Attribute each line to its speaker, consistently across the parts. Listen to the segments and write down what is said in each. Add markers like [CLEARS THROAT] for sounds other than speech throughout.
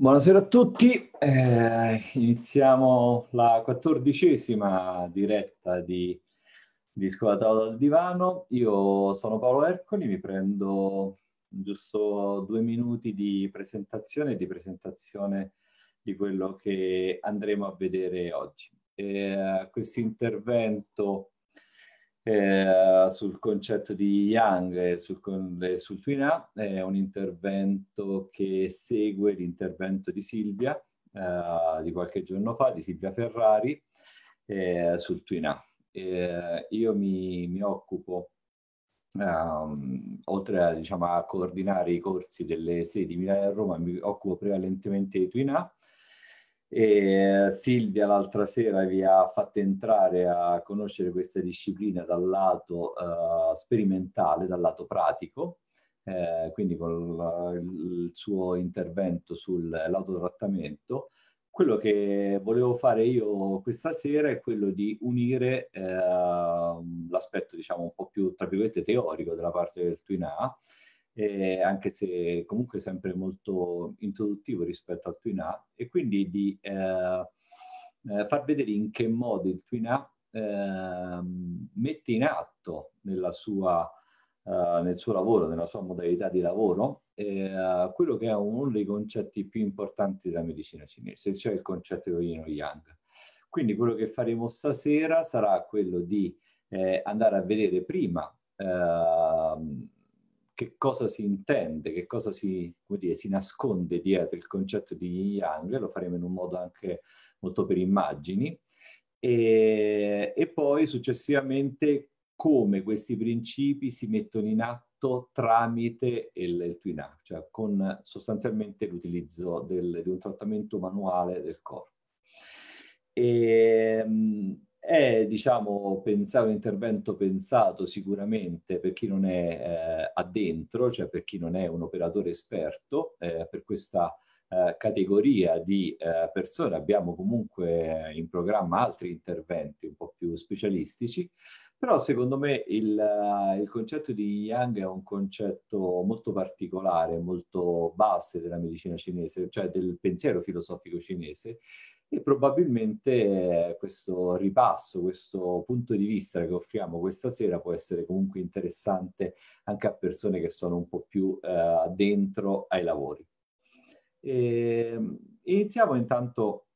Speaker 1: Buonasera a tutti, eh, iniziamo la quattordicesima diretta di, di Scuola Tavola dal Divano. Io sono Paolo Ercoli, mi prendo giusto due minuti di presentazione, di presentazione di quello che andremo a vedere oggi. Eh, questo intervento eh, sul concetto di Young e sul, sul Twin è un intervento che segue l'intervento di Silvia eh, di qualche giorno fa, di Silvia Ferrari, eh, sul Twina. A. Eh, io mi, mi occupo, ehm, oltre a, diciamo, a coordinare i corsi delle sedi di Milano e Roma, mi occupo prevalentemente di Twina e Silvia l'altra sera vi ha fatto entrare a conoscere questa disciplina dal lato uh, sperimentale, dal lato pratico, eh, quindi con il suo intervento sull'autotrattamento. Quello che volevo fare io questa sera è quello di unire eh, l'aspetto diciamo un po' più tra virgolette teorico della parte del Twin A eh, anche se comunque sempre molto introduttivo rispetto al Twin A, e quindi di eh, eh far vedere in che modo il Twin A eh, mette in atto sua, eh, nel suo lavoro, nella sua modalità di lavoro, eh, quello che è uno dei concetti più importanti della medicina cinese, cioè il concetto di Yin Yang. Quindi quello che faremo stasera sarà quello di andare a vedere prima ehm, che cosa si intende, che cosa si, dire, si nasconde dietro il concetto di Yang, lo faremo in un modo anche molto per immagini, e, e poi successivamente come questi principi si mettono in atto tramite il, il Twin Act, cioè con sostanzialmente l'utilizzo di un trattamento manuale del corpo. E, è, diciamo, pensare un intervento pensato sicuramente per chi non è eh, addentro, cioè per chi non è un operatore esperto, eh, per questa eh, categoria di eh, persone abbiamo comunque in programma altri interventi un po' più specialistici, però secondo me il, il concetto di Yang è un concetto molto particolare, molto basso della medicina cinese, cioè del pensiero filosofico cinese, e probabilmente eh, questo ripasso, questo punto di vista che offriamo questa sera può essere comunque interessante anche a persone che sono un po' più eh, dentro ai lavori. E ehm, iniziamo intanto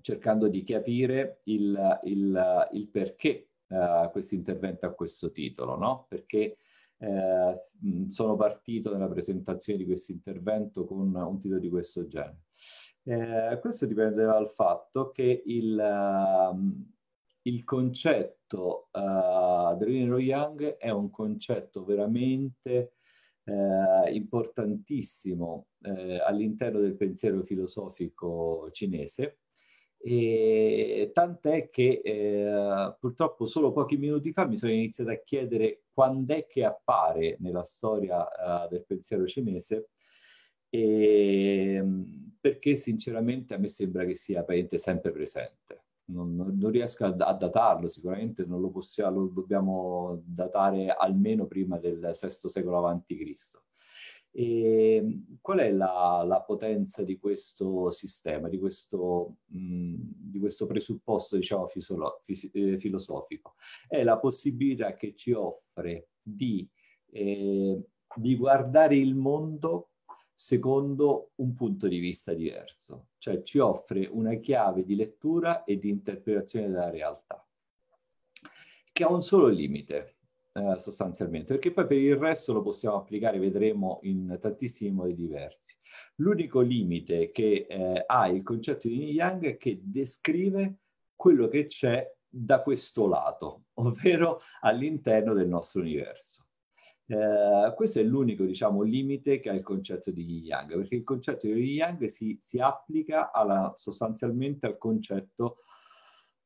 Speaker 1: cercando di capire il, il, il perché eh, questo intervento a questo titolo, no? Perché eh, sono partito nella presentazione di questo intervento con un titolo di questo genere. Eh, questo dipende dal fatto che il, um, il concetto uh, eh, dell'Inero Yang è un concetto veramente eh, importantissimo eh, all'interno del pensiero filosofico cinese. E tant'è che eh, purtroppo solo pochi minuti fa mi sono iniziato a chiedere quando è che appare nella storia eh, del pensiero cinese e, ehm, perché sinceramente a me sembra che sia praticamente sempre presente. Non, non riesco a, a, datarlo, sicuramente non lo possiamo, lo dobbiamo datare almeno prima del VI secolo a.C. E ehm, qual è la, la, potenza di questo sistema, di questo, mh, mm, di questo presupposto diciamo, fisolo, fisi, eh, filosofico? È la possibilità che ci offre di, eh, di guardare il mondo secondo un punto di vista diverso, cioè ci offre una chiave di lettura e di interpretazione della realtà, che ha un solo limite eh, sostanzialmente, perché poi per il resto lo possiamo applicare, vedremo, in tantissimi modi diversi. L'unico limite che eh, ha il concetto di Yin Yang è che descrive quello che c'è da questo lato, ovvero all'interno del nostro universo. Eh, questo è l'unico, diciamo, limite che ha il concetto di Yin Yang, perché il concetto di Yin Yang si, si applica alla, sostanzialmente al concetto,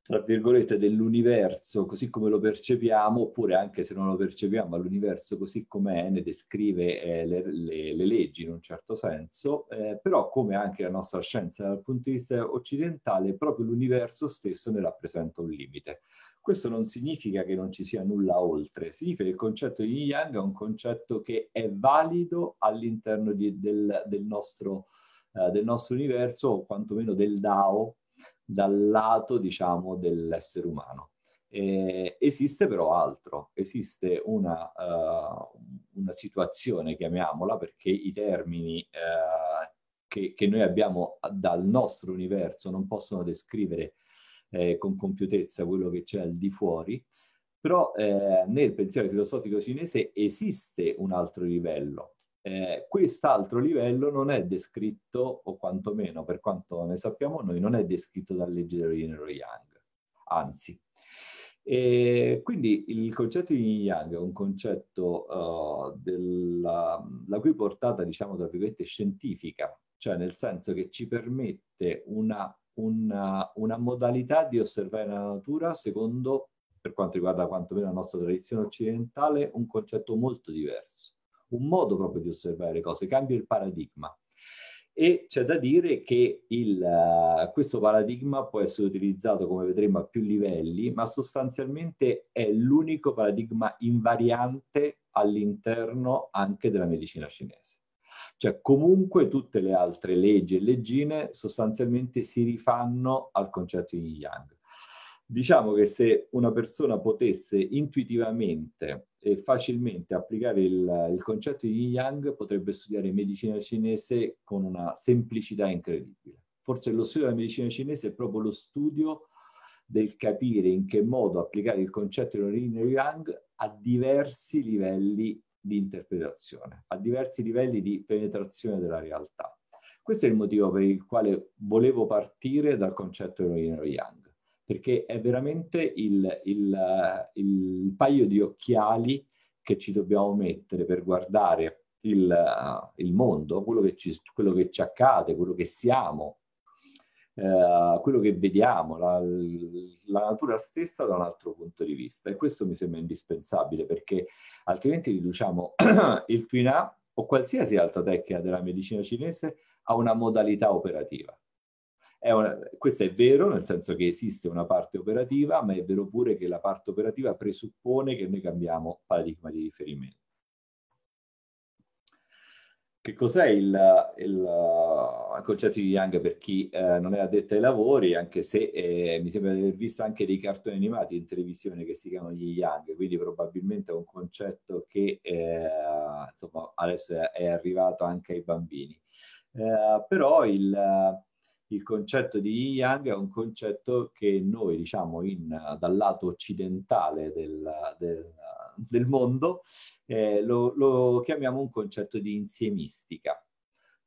Speaker 1: tra virgolette, dell'universo così come lo percepiamo, oppure anche se non lo percepiamo, l'universo così com'è, ne descrive eh, le, le, le, leggi in un certo senso, eh, però come anche la nostra scienza dal punto di vista occidentale, proprio l'universo stesso ne rappresenta un limite. Questo non significa che non ci sia nulla oltre, significa che il concetto di Yin Yang è un concetto che è valido all'interno del, del, nostro, eh, del nostro universo o quantomeno del Dao dal lato, diciamo, dell'essere umano. Eh, esiste però altro, esiste una, uh, una, situazione, chiamiamola, perché i termini uh, che, che, noi abbiamo dal nostro universo non possono descrivere eh, con compiutezza quello che c'è al di fuori, però eh, nel pensiero filosofico cinese esiste un altro livello. Eh, quest'altro livello non è descritto, o quantomeno per quanto ne sappiamo noi, non è descritto dal leggero Yin e Yang, anzi. E quindi il concetto di Yin Yang è un concetto uh, della, la cui portata, diciamo, tra virgolette, scientifica, cioè nel senso che ci permette una una, uh, una modalità di osservare la natura secondo, per quanto riguarda quantomeno la nostra tradizione occidentale, un concetto molto diverso, un modo proprio di osservare le cose, cambia il paradigma. E c'è da dire che il, uh, questo paradigma può essere utilizzato, come vedremo, a più livelli, ma sostanzialmente è l'unico paradigma invariante all'interno anche della medicina cinese. Cioè comunque tutte le altre leggi e leggine sostanzialmente si rifanno al concetto di Yang. Diciamo che se una persona potesse intuitivamente e facilmente applicare il, il concetto di Yang potrebbe studiare medicina cinese con una semplicità incredibile. Forse lo studio della medicina cinese è proprio lo studio del capire in che modo applicare il concetto di Yin Yang a diversi livelli di interpretazione, a diversi livelli di penetrazione della realtà. Questo è il motivo per il quale volevo partire dal concetto di Yin e Yang, perché è veramente il, il, il, paio di occhiali che ci dobbiamo mettere per guardare il, il mondo, quello che, ci, quello che ci accade, quello che siamo, eh, quello che vediamo, la, la, natura stessa da un altro punto di vista. E questo mi sembra indispensabile perché altrimenti riduciamo [CLEARS THROAT] il Twin A o qualsiasi altra tecnica della medicina cinese a una modalità operativa. È una, questo è vero, nel senso che esiste una parte operativa, ma è vero pure che la parte operativa presuppone che noi cambiamo paradigma di riferimento. Che cos'è il, il il concetto di Young per chi eh, non è addetto ai lavori, anche se eh, mi sembra di aver visto anche dei cartoni animati in televisione che si chiamano gli Young, quindi probabilmente è un concetto che eh, insomma, adesso è arrivato anche ai bambini. Eh, però il, il concetto di Yi Yang è un concetto che noi, diciamo, in, dal lato occidentale del, del, del mondo, eh, lo, lo chiamiamo un concetto di insiemistica.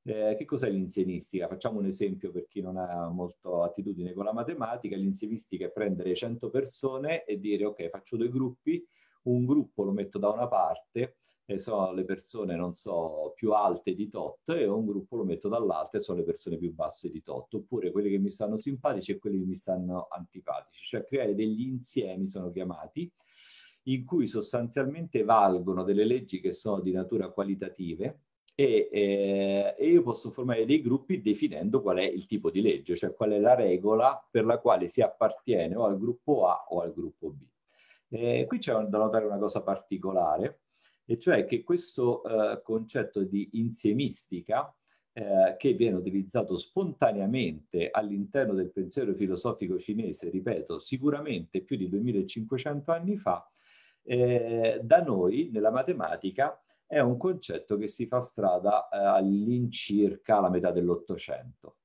Speaker 1: Eh, che cos'è l'insienistica? Facciamo un esempio per chi non ha molto attitudine con la matematica. L'insienistica è prendere 100 persone e dire ok, faccio due gruppi, un gruppo lo metto da una parte e sono le persone, non so, più alte di tot e un gruppo lo metto dall'altra e sono le persone più basse di tot, oppure quelli che mi stanno simpatici e quelli che mi stanno antipatici, cioè creare degli insiemi sono chiamati in cui sostanzialmente valgono delle leggi che sono di natura qualitative e, eh, e, io posso formare dei gruppi definendo qual è il tipo di legge, cioè qual è la regola per la quale si appartiene o al gruppo A o al gruppo B. Eh, qui c'è da notare una cosa particolare, e cioè che questo eh, concetto di insiemistica eh, che viene utilizzato spontaneamente all'interno del pensiero filosofico cinese, ripeto, sicuramente più di 2500 anni fa, eh, da noi nella matematica è un concetto che si fa strada eh, all'incirca la metà dell'Ottocento.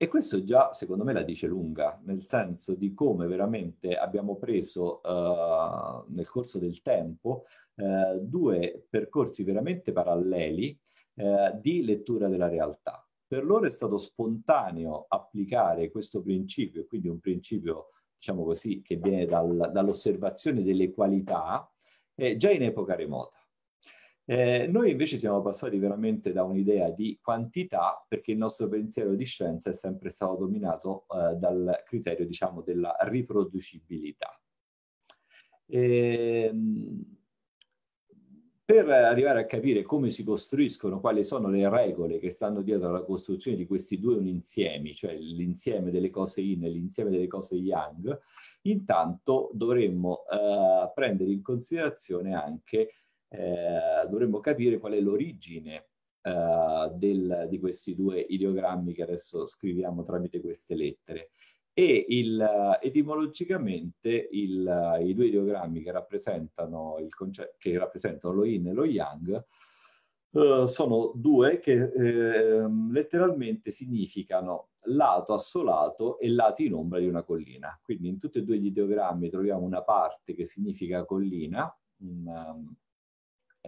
Speaker 1: E questo già, secondo me, la dice lunga, nel senso di come veramente abbiamo preso eh, nel corso del tempo eh, due percorsi veramente paralleli eh, di lettura della realtà. Per loro è stato spontaneo applicare questo principio, quindi un principio, diciamo così, che viene dal, dall'osservazione delle qualità, eh, già in epoca remota eh, noi invece siamo passati veramente da un'idea di quantità perché il nostro pensiero di scienza è sempre stato dominato eh, dal criterio diciamo, della riproducibilità. E, ehm, per arrivare a capire come si costruiscono, quali sono le regole che stanno dietro alla costruzione di questi due insiemi, cioè l'insieme delle cose in e l'insieme delle cose yang, intanto dovremmo eh, prendere in considerazione anche eh, dovremmo capire qual è l'origine eh, del, di questi due ideogrammi che adesso scriviamo tramite queste lettere. E il, eh, etimologicamente il, eh, i due ideogrammi che rappresentano, che rappresentano lo yin e lo yang Uh, sono due che eh, letteralmente significano lato assolato e lato in ombra di una collina. Quindi in tutti e due gli ideogrammi troviamo una parte che significa collina, una, ehm,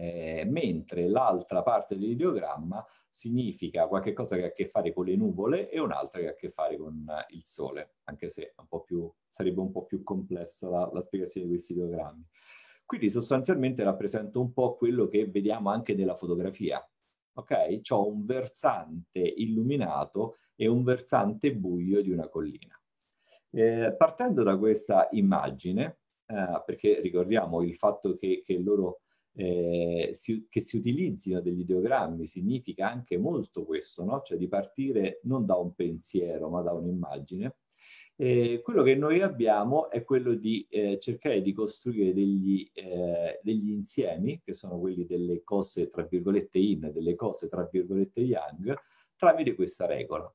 Speaker 1: eh, mentre l'altra parte dell'ideogramma significa qualcosa che ha a che fare con le nuvole e un'altra che ha a che fare con eh, il sole, anche se un più, sarebbe un po' più complessa la, la spiegazione di questi ideogrammi. Quindi sostanzialmente rappresenta un po' quello che vediamo anche nella fotografia, ok? C'ho un versante illuminato e un versante buio di una collina. Eh, partendo da questa immagine, eh, perché ricordiamo il fatto che, che loro eh, si, che si utilizzino degli ideogrammi significa anche molto questo, no? cioè di partire non da un pensiero ma da un'immagine. Eh, quello che noi abbiamo è quello di eh, cercare di costruire degli, eh, degli, insiemi, che sono quelli delle cose tra virgolette in, delle cose tra virgolette yang, tramite questa regola.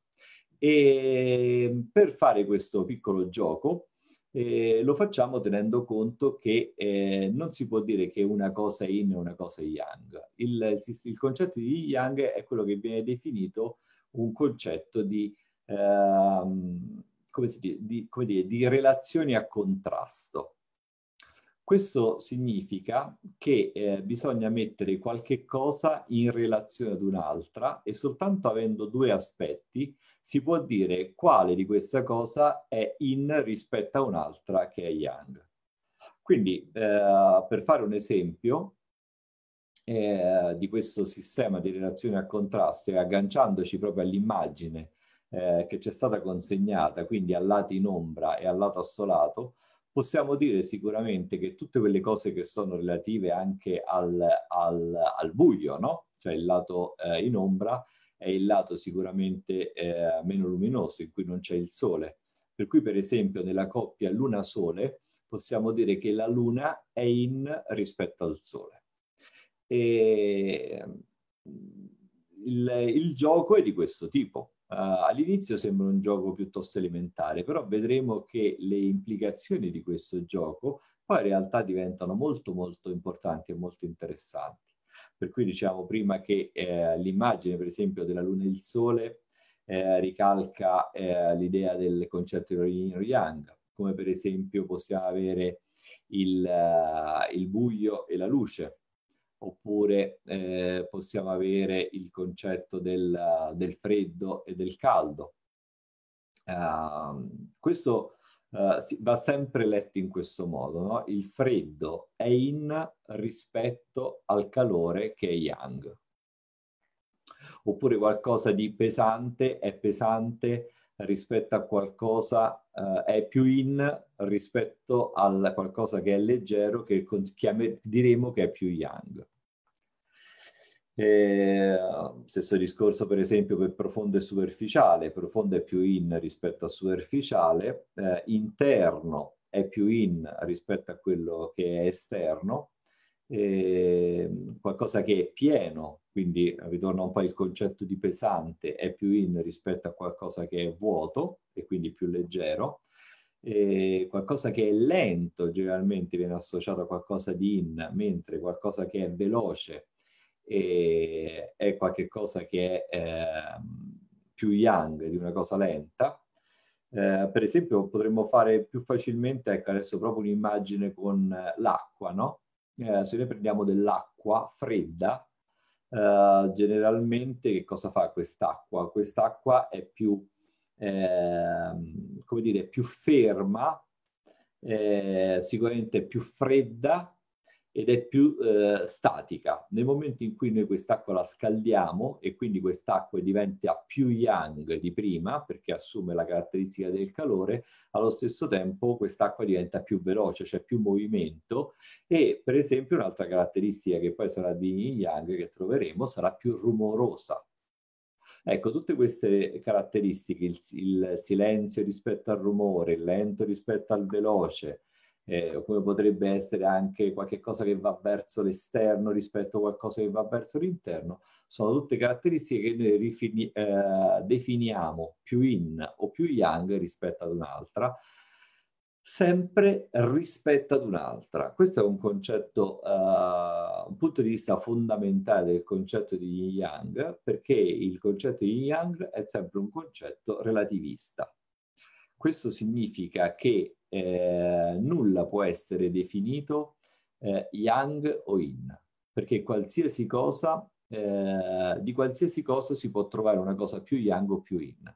Speaker 1: E per fare questo piccolo gioco eh, lo facciamo tenendo conto che eh, non si può dire che una cosa è in e una cosa è yang. Il, il, il, concetto di yang è quello che viene definito un concetto di, eh, come si dice, di, come dire, di relazioni a contrasto. Questo significa che eh, bisogna mettere qualche cosa in relazione ad un'altra e soltanto avendo due aspetti si può dire quale di questa cosa è in rispetto a un'altra che è Yang. Quindi, eh, per fare un esempio eh, di questo sistema di relazioni a contrasto e agganciandoci proprio all'immagine eh, che ci è stata consegnata, quindi al lato in ombra e al lato assolato, possiamo dire sicuramente che tutte quelle cose che sono relative anche al, al, al buio, no? cioè il lato eh, in ombra, è il lato sicuramente eh, meno luminoso, in cui non c'è il sole. Per cui, per esempio, nella coppia luna-sole possiamo dire che la luna è in rispetto al sole. E mm, il, il gioco è di questo tipo. Uh, all'inizio sembra un gioco piuttosto elementare, però vedremo che le implicazioni di questo gioco poi in realtà diventano molto molto importanti e molto interessanti. Per cui diciamo prima che eh, l'immagine per esempio della Luna e il Sole eh, ricalca eh, l'idea del concetto di Yin Yang, come per esempio possiamo avere il, uh, il buio e la luce, oppure eh, possiamo avere il concetto del, del, freddo e del caldo. Uh, questo uh, va sempre letto in questo modo, no? il freddo è in rispetto al calore che è yang. Oppure qualcosa di pesante è pesante rispetto a qualcosa eh, è più in rispetto a qualcosa che è leggero che chiame, diremo che è più yang. E, eh, stesso discorso per esempio per profondo e superficiale, profondo è più in rispetto a superficiale, eh, interno è più in rispetto a quello che è esterno, eh, qualcosa che è pieno, quindi ritorna un po' il concetto di pesante, è più in rispetto a qualcosa che è vuoto e quindi più leggero, eh, qualcosa che è lento generalmente viene associato a qualcosa di in, mentre qualcosa che è veloce eh, è qualcosa che è eh, più yang di una cosa lenta. Ehm, per esempio potremmo fare più facilmente, ecco adesso proprio un'immagine con eh, l'acqua, no? eh, se noi prendiamo dell'acqua fredda, eh, generalmente che cosa fa quest'acqua? Quest'acqua è più, ehm, come dire, più ferma, eh, sicuramente più fredda ed è più eh, statica. Nel momento in cui noi quest'acqua la scaldiamo e quindi quest'acqua diventa più yang di prima perché assume la caratteristica del calore, allo stesso tempo quest'acqua diventa più veloce, c'è cioè più movimento e per esempio un'altra caratteristica che poi sarà di yin yang che troveremo sarà più rumorosa, Ecco, tutte queste caratteristiche, il, il, silenzio rispetto al rumore, il lento rispetto al veloce, eh, come potrebbe essere anche qualcosa che va verso l'esterno rispetto a qualcosa che va verso l'interno, sono tutte caratteristiche che noi rifini, eh, definiamo più in o più yang rispetto ad un'altra, sempre rispetto ad un'altra. Questo è un concetto, eh, un punto di vista fondamentale del concetto di yin yang, perché il concetto di yin yang è sempre un concetto relativista. Questo significa che eh, nulla può essere definito eh, yang o in, perché qualsiasi cosa, eh, di qualsiasi cosa si può trovare una cosa più yang o più in.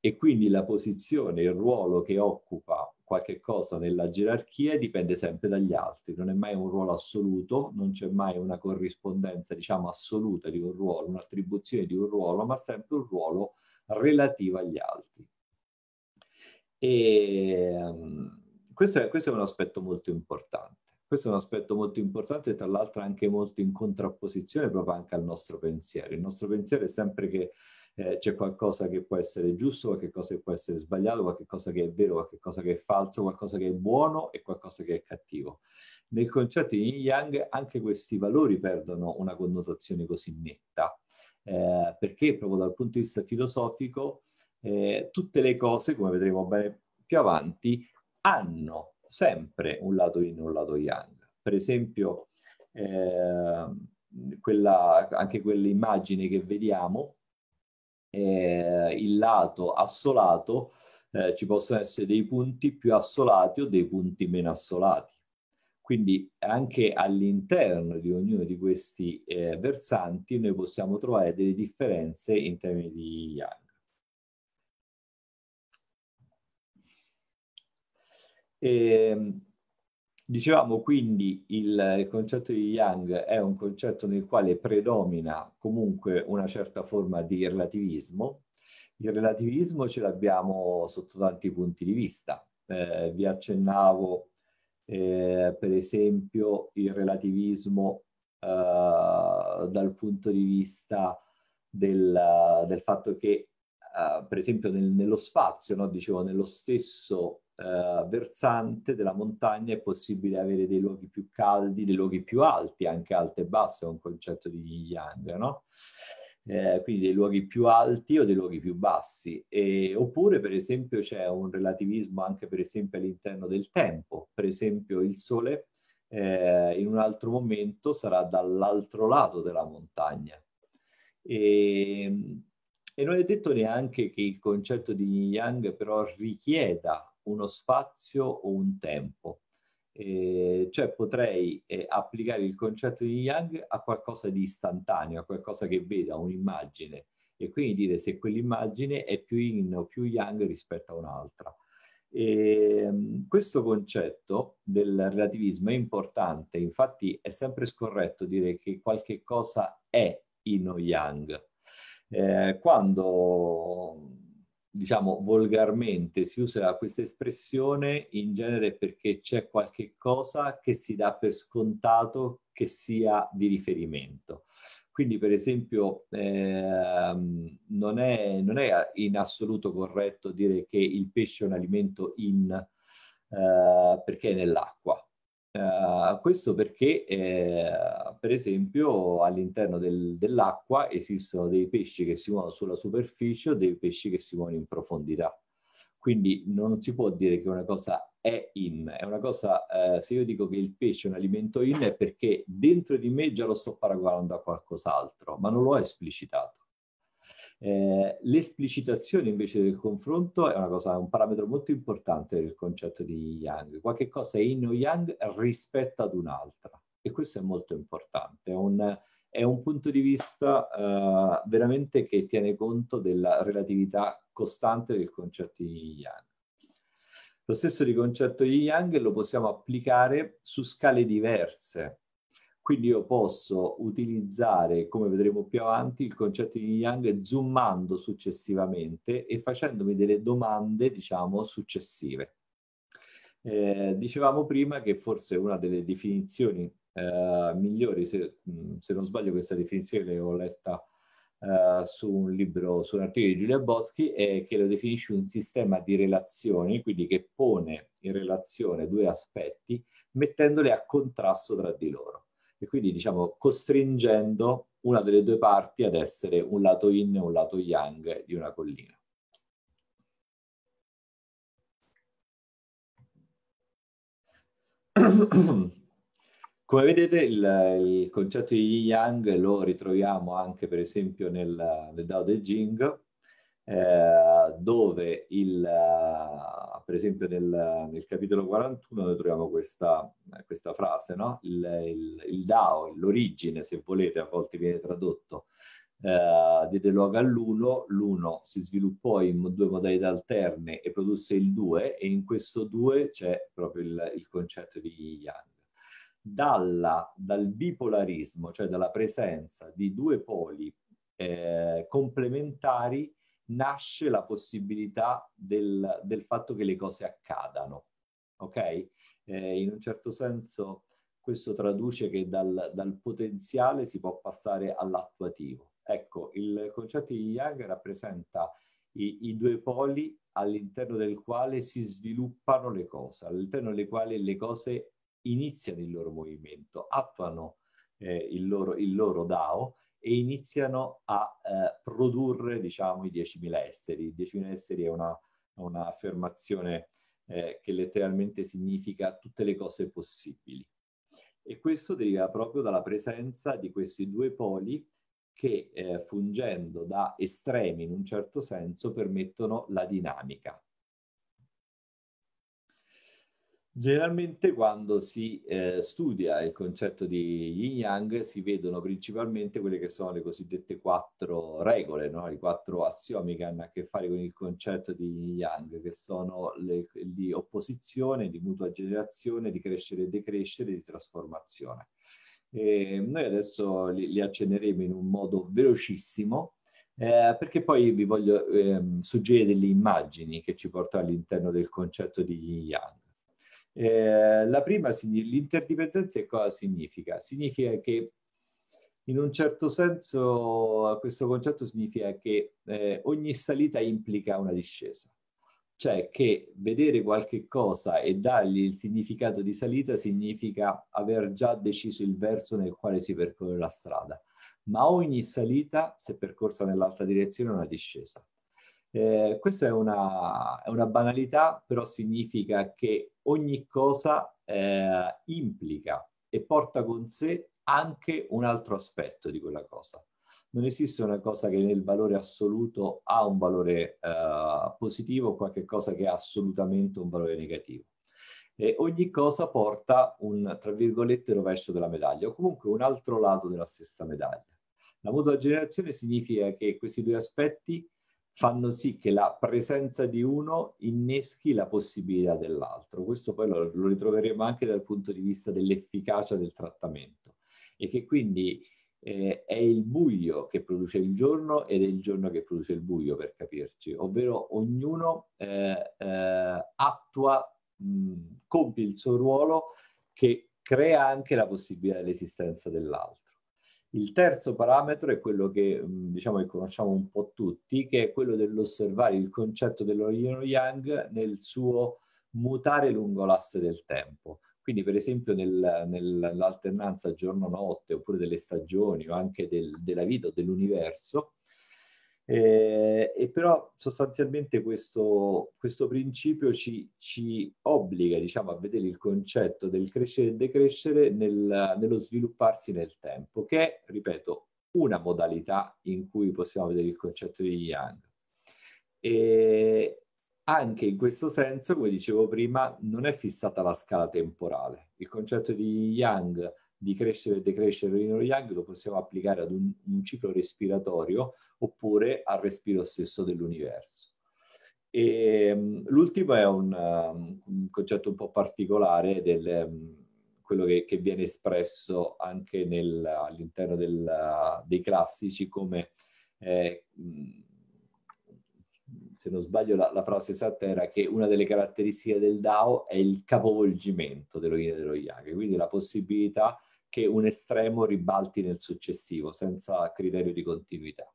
Speaker 1: E quindi la posizione, il ruolo che occupa qualche cosa nella gerarchia dipende sempre dagli altri, non è mai un ruolo assoluto, non c'è mai una corrispondenza, diciamo, assoluta di un ruolo, un'attribuzione di un ruolo, ma sempre un ruolo relativo agli altri. E, ehm, questo, è, questo è un aspetto molto importante. Questo è un aspetto molto importante, tra l'altro anche molto in contrapposizione proprio anche al nostro pensiero. Il nostro pensiero è sempre che eh, c'è qualcosa che può essere giusto, qualcosa che può essere sbagliato, qualcosa che è vero, qualcosa che è falso, qualcosa che è buono e qualcosa che è cattivo. Nel concetto di Yin Yang anche questi valori perdono una connotazione così netta, eh, perché proprio dal punto di vista filosofico eh, tutte le cose, come vedremo bene più avanti, hanno sempre un lato yin e un lato yang. Per esempio, eh, quella, anche quell'immagine che vediamo, eh, il lato assolato, eh, ci possono essere dei punti più assolati o dei punti meno assolati. Quindi anche all'interno di ognuno di questi eh, versanti noi possiamo trovare delle differenze in termini di yang. E, ehm, dicevamo quindi il, il concetto di Young è un concetto nel quale predomina comunque una certa forma di relativismo. Il relativismo ce l'abbiamo sotto tanti punti di vista. Eh, vi accennavo eh, per esempio il relativismo eh, dal punto di vista del, del fatto che eh, per esempio nel, nello spazio, no? dicevo nello stesso eh, versante della montagna è possibile avere dei luoghi più caldi, dei luoghi più alti, anche alte e basse, è un concetto di yin yang, no? Eh, quindi dei luoghi più alti o dei luoghi più bassi. E, oppure, per esempio, c'è un relativismo anche, per esempio, all'interno del tempo. Per esempio, il sole eh, in un altro momento sarà dall'altro lato della montagna. E, e non è detto neanche che il concetto di Yin Yang però richieda uno spazio o un tempo. Eh, cioè potrei eh, applicare il concetto di Yang a qualcosa di istantaneo, a qualcosa che veda un'immagine e quindi dire se quell'immagine è più Yin o più Yang rispetto a un'altra. E, ehm, questo concetto del relativismo è importante, infatti è sempre scorretto dire che qualche cosa è in o Young. Eh, quando diciamo volgarmente si usa questa espressione in genere perché c'è qualche cosa che si dà per scontato che sia di riferimento. Quindi per esempio ehm, non, è, non, è, in assoluto corretto dire che il pesce è un alimento in eh, perché è nell'acqua. Eh, questo perché, eh, per esempio, all'interno del, dell'acqua esistono dei pesci che si muovono sulla superficie o dei pesci che si muovono in profondità. Quindi non si può dire che una cosa è in, è una cosa, eh, se io dico che il pesce è un alimento in è perché dentro di me già lo sto paragonando a qualcos'altro, ma non lo ho esplicitato. Eh, l'esplicitazione invece del confronto è, cosa, un parametro molto importante del concetto di Yang. Qualche cosa è in Yang rispetto ad un'altra e questo è molto importante. È un, è un punto di vista eh, veramente che tiene conto della relatività costante del concetto di Yang. Lo stesso di concetto di Yang lo possiamo applicare su scale diverse quindi io posso utilizzare, come vedremo più avanti, il concetto di Yang zoomando successivamente e facendomi delle domande, diciamo, successive. Eh, dicevamo prima che forse una delle definizioni eh, migliori, se, mm, se, non sbaglio questa definizione l'avevo letta eh, su un libro, su un articolo di Giulia Boschi, è che lo definisce un sistema di relazioni, quindi che pone in relazione due aspetti mettendole a contrasto tra di loro e quindi diciamo costringendo una delle due parti ad essere un lato yin e un lato yang di una collina. [CLEARS THROAT] Come vedete il, il concetto di yin yang lo ritroviamo anche per esempio nel, nel Dao De Jing, eh, dove il, eh, per esempio nel, nel, capitolo 41 noi troviamo questa, questa frase, no? il, il, il Dao, l'origine se volete, a volte viene tradotto, eh, diede luogo all'uno, l'uno si sviluppò in due modalità alterne e produsse il due e in questo due c'è proprio il, il concetto di Yang. Dalla, dal bipolarismo, cioè dalla presenza di due poli eh, complementari nasce la possibilità del, del fatto che le cose accadano. Ok? Eh, in un certo senso questo traduce che dal, dal potenziale si può passare all'attuativo. Ecco, il concetto di Yang rappresenta i, i, due poli all'interno del quale si sviluppano le cose, all'interno delle quali le cose iniziano il loro movimento, attuano eh, il, loro, il loro DAO e iniziano a eh, produrre, diciamo, i 10.000 esseri. 10.000 esseri è una, un'affermazione eh, che letteralmente significa tutte le cose possibili. E questo deriva proprio dalla presenza di questi due poli che eh, fungendo da estremi in un certo senso permettono la dinamica. Generalmente quando si eh, studia il concetto di yin yang si vedono principalmente quelle che sono le cosiddette quattro regole, no? i quattro assiomi che hanno a che fare con il concetto di yin yang, che sono le, di opposizione, di mutua generazione, di crescere e decrescere, di trasformazione. E ehm, noi adesso li, li accenneremo in un modo velocissimo, eh, perché poi vi voglio ehm, suggerire delle immagini che ci portano all'interno del concetto di yin yang. Eh, la prima, l'interdipendenza cosa significa? Significa che in un certo senso questo concetto significa che eh, ogni salita implica una discesa, cioè che vedere qualche cosa e dargli il significato di salita significa aver già deciso il verso nel quale si percorre la strada, ma ogni salita, se percorsa nell'altra direzione, è una discesa. Eh, questa è una, è una, banalità, però significa che ogni cosa eh, implica e porta con sé anche un altro aspetto di quella cosa. Non esiste una cosa che nel valore assoluto ha un valore eh, positivo o qualche cosa che ha assolutamente un valore negativo. E ogni cosa porta un, tra virgolette, rovescio della medaglia o comunque un altro lato della stessa medaglia. La mutua generazione significa che questi due aspetti fanno sì che la presenza di uno inneschi la possibilità dell'altro. Questo poi lo, lo, ritroveremo anche dal punto di vista dell'efficacia del trattamento e che quindi eh, è il buio che produce il giorno ed è il giorno che produce il buio, per capirci, ovvero ognuno eh, eh, attua, mh, compie il suo ruolo che crea anche la possibilità dell'esistenza dell'altro. Il terzo parametro è quello che mm, diciamo che conosciamo un po' tutti, che è quello dell'osservare il concetto dello yin yang nel suo mutare lungo l'asse del tempo. Quindi per esempio nel, nell'alternanza giorno-notte oppure delle stagioni o anche del, della vita o dell'universo, eh, e però sostanzialmente questo, questo principio ci, ci, obbliga diciamo, a vedere il concetto del crescere e decrescere nel, nello svilupparsi nel tempo, che è, ripeto, una modalità in cui possiamo vedere il concetto di Yang. E anche in questo senso, come dicevo prima, non è fissata la scala temporale. Il concetto di Yang di crescere e decrescere in Yang lo possiamo applicare ad un, un ciclo respiratorio oppure al respiro stesso dell'universo. Ehm, l'ultimo è un, um, un, concetto un po' particolare del um, quello che, che viene espresso anche nel, all'interno del, uh, dei classici come eh, mm, se non sbaglio la, la, frase esatta era che una delle caratteristiche del DAO è il capovolgimento dello yin e dello yang, quindi la possibilità che un estremo ribalti nel successivo senza criterio di continuità.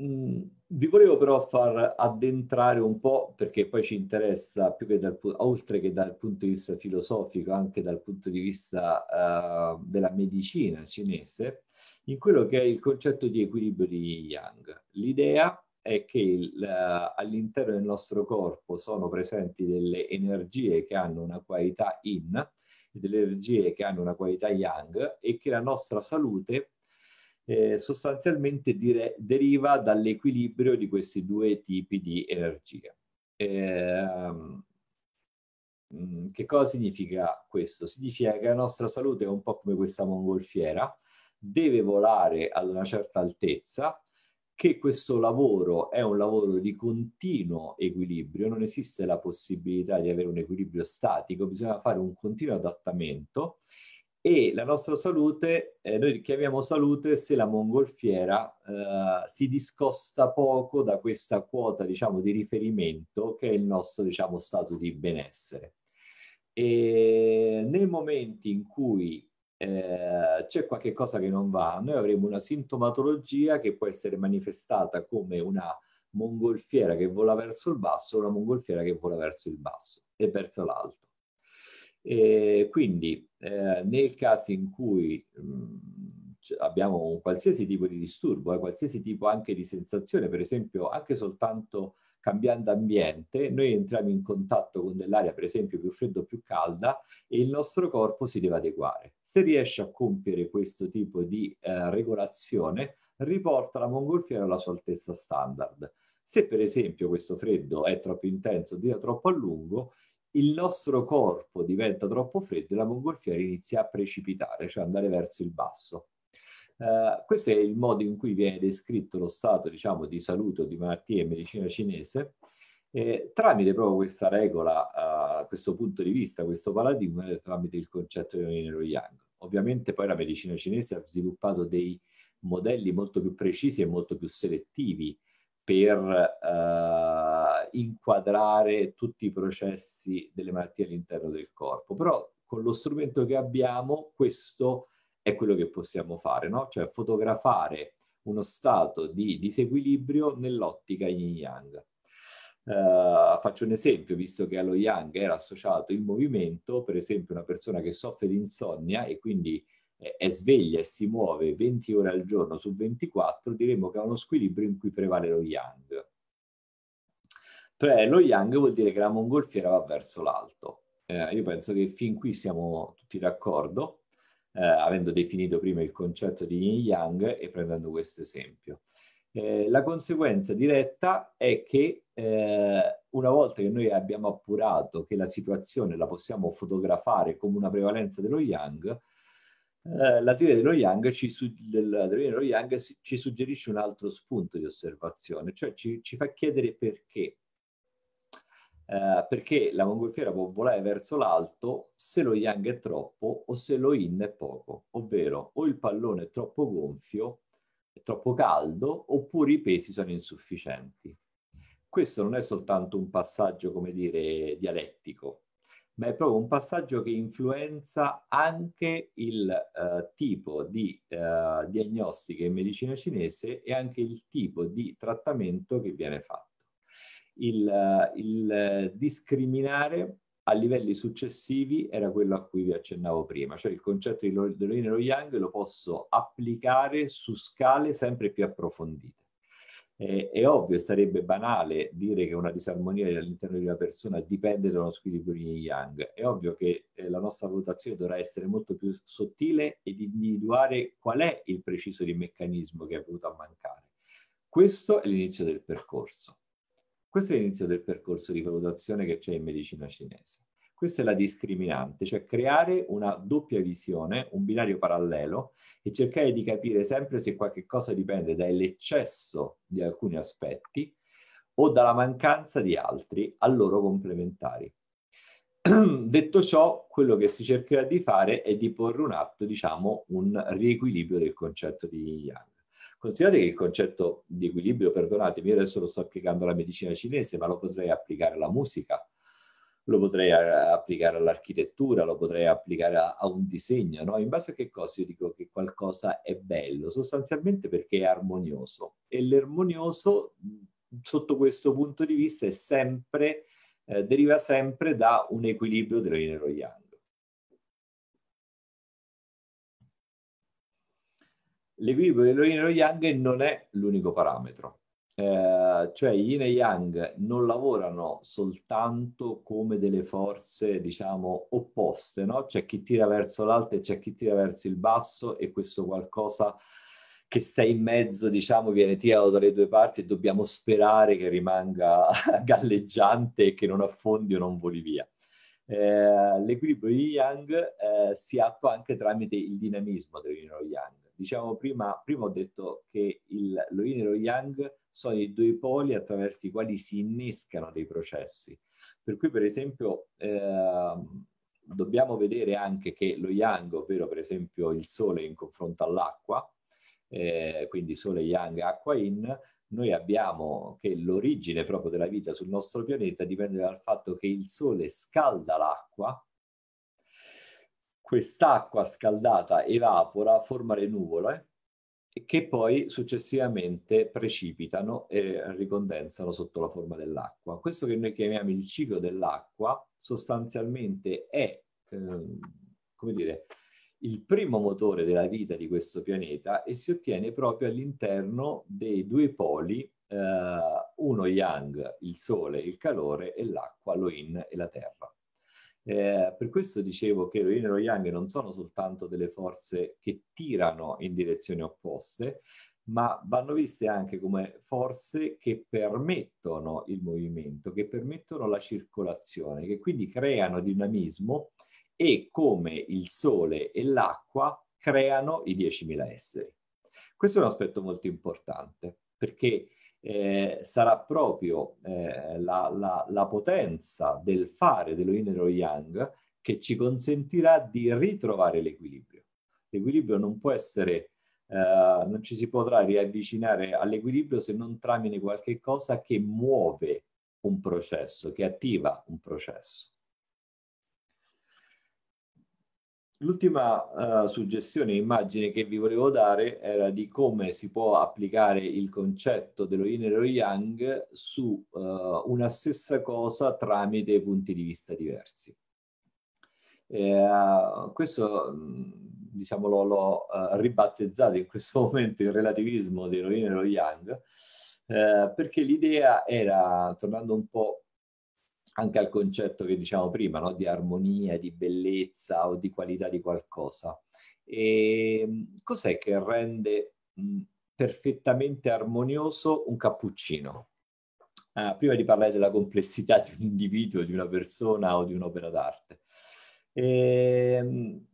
Speaker 1: Mm, vi volevo però far addentrare un po', perché poi ci interessa, più che dal, oltre che dal punto di vista filosofico, anche dal punto di vista uh, della medicina cinese, in quello che è il concetto di equilibrio di Yang. L'idea è che il, uh, all'interno del nostro corpo sono presenti delle energie che hanno una qualità in, delle energie che hanno una qualità yang e che la nostra salute eh, sostanzialmente dire, deriva dall'equilibrio di questi due tipi di energia. Eh, che cosa significa questo? Significa che la nostra salute è un po' come questa mongolfiera, deve volare ad una certa altezza, che questo lavoro è un lavoro di continuo equilibrio, non esiste la possibilità di avere un equilibrio statico, bisogna fare un continuo adattamento e la nostra salute, eh, noi chiamiamo salute se la mongolfiera eh, si discosta poco da questa quota diciamo, di riferimento che è il nostro diciamo, stato di benessere. E nei momenti in cui eh, c'è qualche cosa che non va, noi avremo una sintomatologia che può essere manifestata come una mongolfiera che vola verso il basso o una mongolfiera che vola verso il basso e verso l'alto. E quindi eh, nel caso in cui mh, mm, abbiamo un qualsiasi tipo di disturbo, eh, qualsiasi tipo anche di sensazione, per esempio anche soltanto cambiando ambiente, noi entriamo in contatto con dell'aria per esempio più fredda o più calda e il nostro corpo si deve adeguare. Se riesce a compiere questo tipo di eh, regolazione, riporta la mongolfiera alla sua altezza standard. Se per esempio questo freddo è troppo intenso, dura troppo a lungo, il nostro corpo diventa troppo freddo e la mongolfiera inizia a precipitare, cioè andare verso il basso. Uh, questo è il modo in cui viene descritto lo stato diciamo, di salute o di malattie in medicina cinese. Eh, tramite proprio questa regola, uh, questo punto di vista, questo paradigma, tramite il concetto di Yin e lo Yang. Ovviamente poi la medicina cinese ha sviluppato dei modelli molto più precisi e molto più selettivi per uh, inquadrare tutti i processi delle malattie all'interno del corpo, però con lo strumento che abbiamo questo è quello che possiamo fare, no? cioè fotografare uno stato di disequilibrio nell'ottica yin-yang. Uh, eh, faccio un esempio, visto che allo yang era associato il movimento, per esempio una persona che soffre di insonnia e quindi è sveglia e si muove 20 ore al giorno su 24, diremmo che ha uno squilibrio in cui prevale lo yang. Pre cioè, lo yang vuol dire che la mongolfiera va verso l'alto. Eh, io penso che fin qui siamo tutti d'accordo, eh, avendo definito prima il concetto di yin yang e prendendo questo esempio. Eh, la conseguenza diretta è che eh, una volta che noi abbiamo appurato che la situazione la possiamo fotografare come una prevalenza dello Yang, eh, la teoria dello Yang, ci, dello Yang ci, suggerisce un altro spunto di osservazione, cioè ci, ci fa chiedere perché eh, perché la mongolfiera può volare verso l'alto se lo yang è troppo o se lo in è poco, ovvero o il pallone è troppo gonfio, è troppo caldo, oppure i pesi sono insufficienti. Questo non è soltanto un passaggio, come dire, dialettico, ma è proprio un passaggio che influenza anche il eh, tipo di eh, diagnostica in medicina cinese e anche il tipo di trattamento che viene fatto il, il discriminare a livelli successivi era quello a cui vi accennavo prima, cioè il concetto di Lorin e lo Yang lo posso applicare su scale sempre più approfondite. Eh, è ovvio, sarebbe banale dire che una disarmonia all'interno di una persona dipende da uno squilibrio di Young. è ovvio che eh, la nostra valutazione dovrà essere molto più sottile ed individuare qual è il preciso di meccanismo che è venuto a mancare. Questo è l'inizio del percorso questo è l'inizio del percorso di valutazione che c'è in medicina cinese. Questa è la discriminante, cioè creare una doppia visione, un binario parallelo e cercare di capire sempre se qualche cosa dipende dall'eccesso di alcuni aspetti o dalla mancanza di altri a loro complementari. [CLEARS THROAT] Detto ciò, quello che si cercherà di fare è di porre un atto, diciamo, un riequilibrio del concetto di Yang. Considerate che il concetto di equilibrio, perdonatemi, io adesso lo sto applicando alla medicina cinese, ma lo potrei applicare alla musica, lo potrei eh, applicare all'architettura, lo potrei applicare a, a un disegno, no? In base a che cosa io dico che qualcosa è bello, sostanzialmente perché è armonioso. E l'armonioso, sotto questo punto di vista, sempre, eh, deriva sempre da un equilibrio dell'Yin e lo Yang. l'equilibrio dello yin e dello yang non è l'unico parametro. Eh, cioè yin e yang non lavorano soltanto come delle forze, diciamo, opposte, no? C'è chi tira verso l'alto e c'è chi tira verso il basso e questo qualcosa che sta in mezzo, diciamo, viene tirato dalle due parti e dobbiamo sperare che rimanga [LAUGHS] galleggiante e che non affondi o non voli via. Eh, l'equilibrio yin-yang eh, si attua anche tramite il dinamismo del yin-yang Diciamo prima, prima ho detto che il, lo yin e lo yang sono i due poli attraverso i quali si innescano dei processi. Per cui, per esempio, eh, dobbiamo vedere anche che lo yang, ovvero per esempio il sole in confronto all'acqua, eh, quindi sole yang, acqua yin, noi abbiamo che l'origine proprio della vita sul nostro pianeta dipende dal fatto che il sole scalda l'acqua quest'acqua scaldata evapora, forma le nuvole che poi successivamente precipitano e ricondensano sotto la forma dell'acqua. Questo che noi chiamiamo il ciclo dell'acqua sostanzialmente è, ehm, come dire, il primo motore della vita di questo pianeta e si ottiene proprio all'interno dei due poli, eh, uno yang, il sole, il calore, e l'acqua, lo yin e la terra. Eh, per questo dicevo che lo yin e lo yang non sono soltanto delle forze che tirano in direzioni opposte, ma vanno viste anche come forze che permettono il movimento, che permettono la circolazione, che quindi creano dinamismo e come il sole e l'acqua creano i 10.000 esseri. Questo è un aspetto molto importante perché eh, sarà proprio eh, la, la, la, potenza del fare dello yin e dello yang che ci consentirà di ritrovare l'equilibrio. L'equilibrio non può essere, eh, non ci si potrà riavvicinare all'equilibrio se non tramite qualche cosa che muove un processo, che attiva un processo. L'ultima uh, suggestione, immagine che vi volevo dare era di come si può applicare il concetto dello yin e lo yang su uh, una stessa cosa tramite punti di vista diversi. E, uh, questo, mm, diciamo, l'ho ribattezzato in questo [LAUGHS] momento il relativismo dello yin e lo yang, perché l'idea era, tornando un po' anche al concetto che diciamo prima, no? di armonia, di bellezza o di qualità di qualcosa. E ehm, cos'è che rende perfettamente armonioso un cappuccino? Eh, prima di parlare della complessità di un individuo, di una persona o di un'opera d'arte. E, ehm,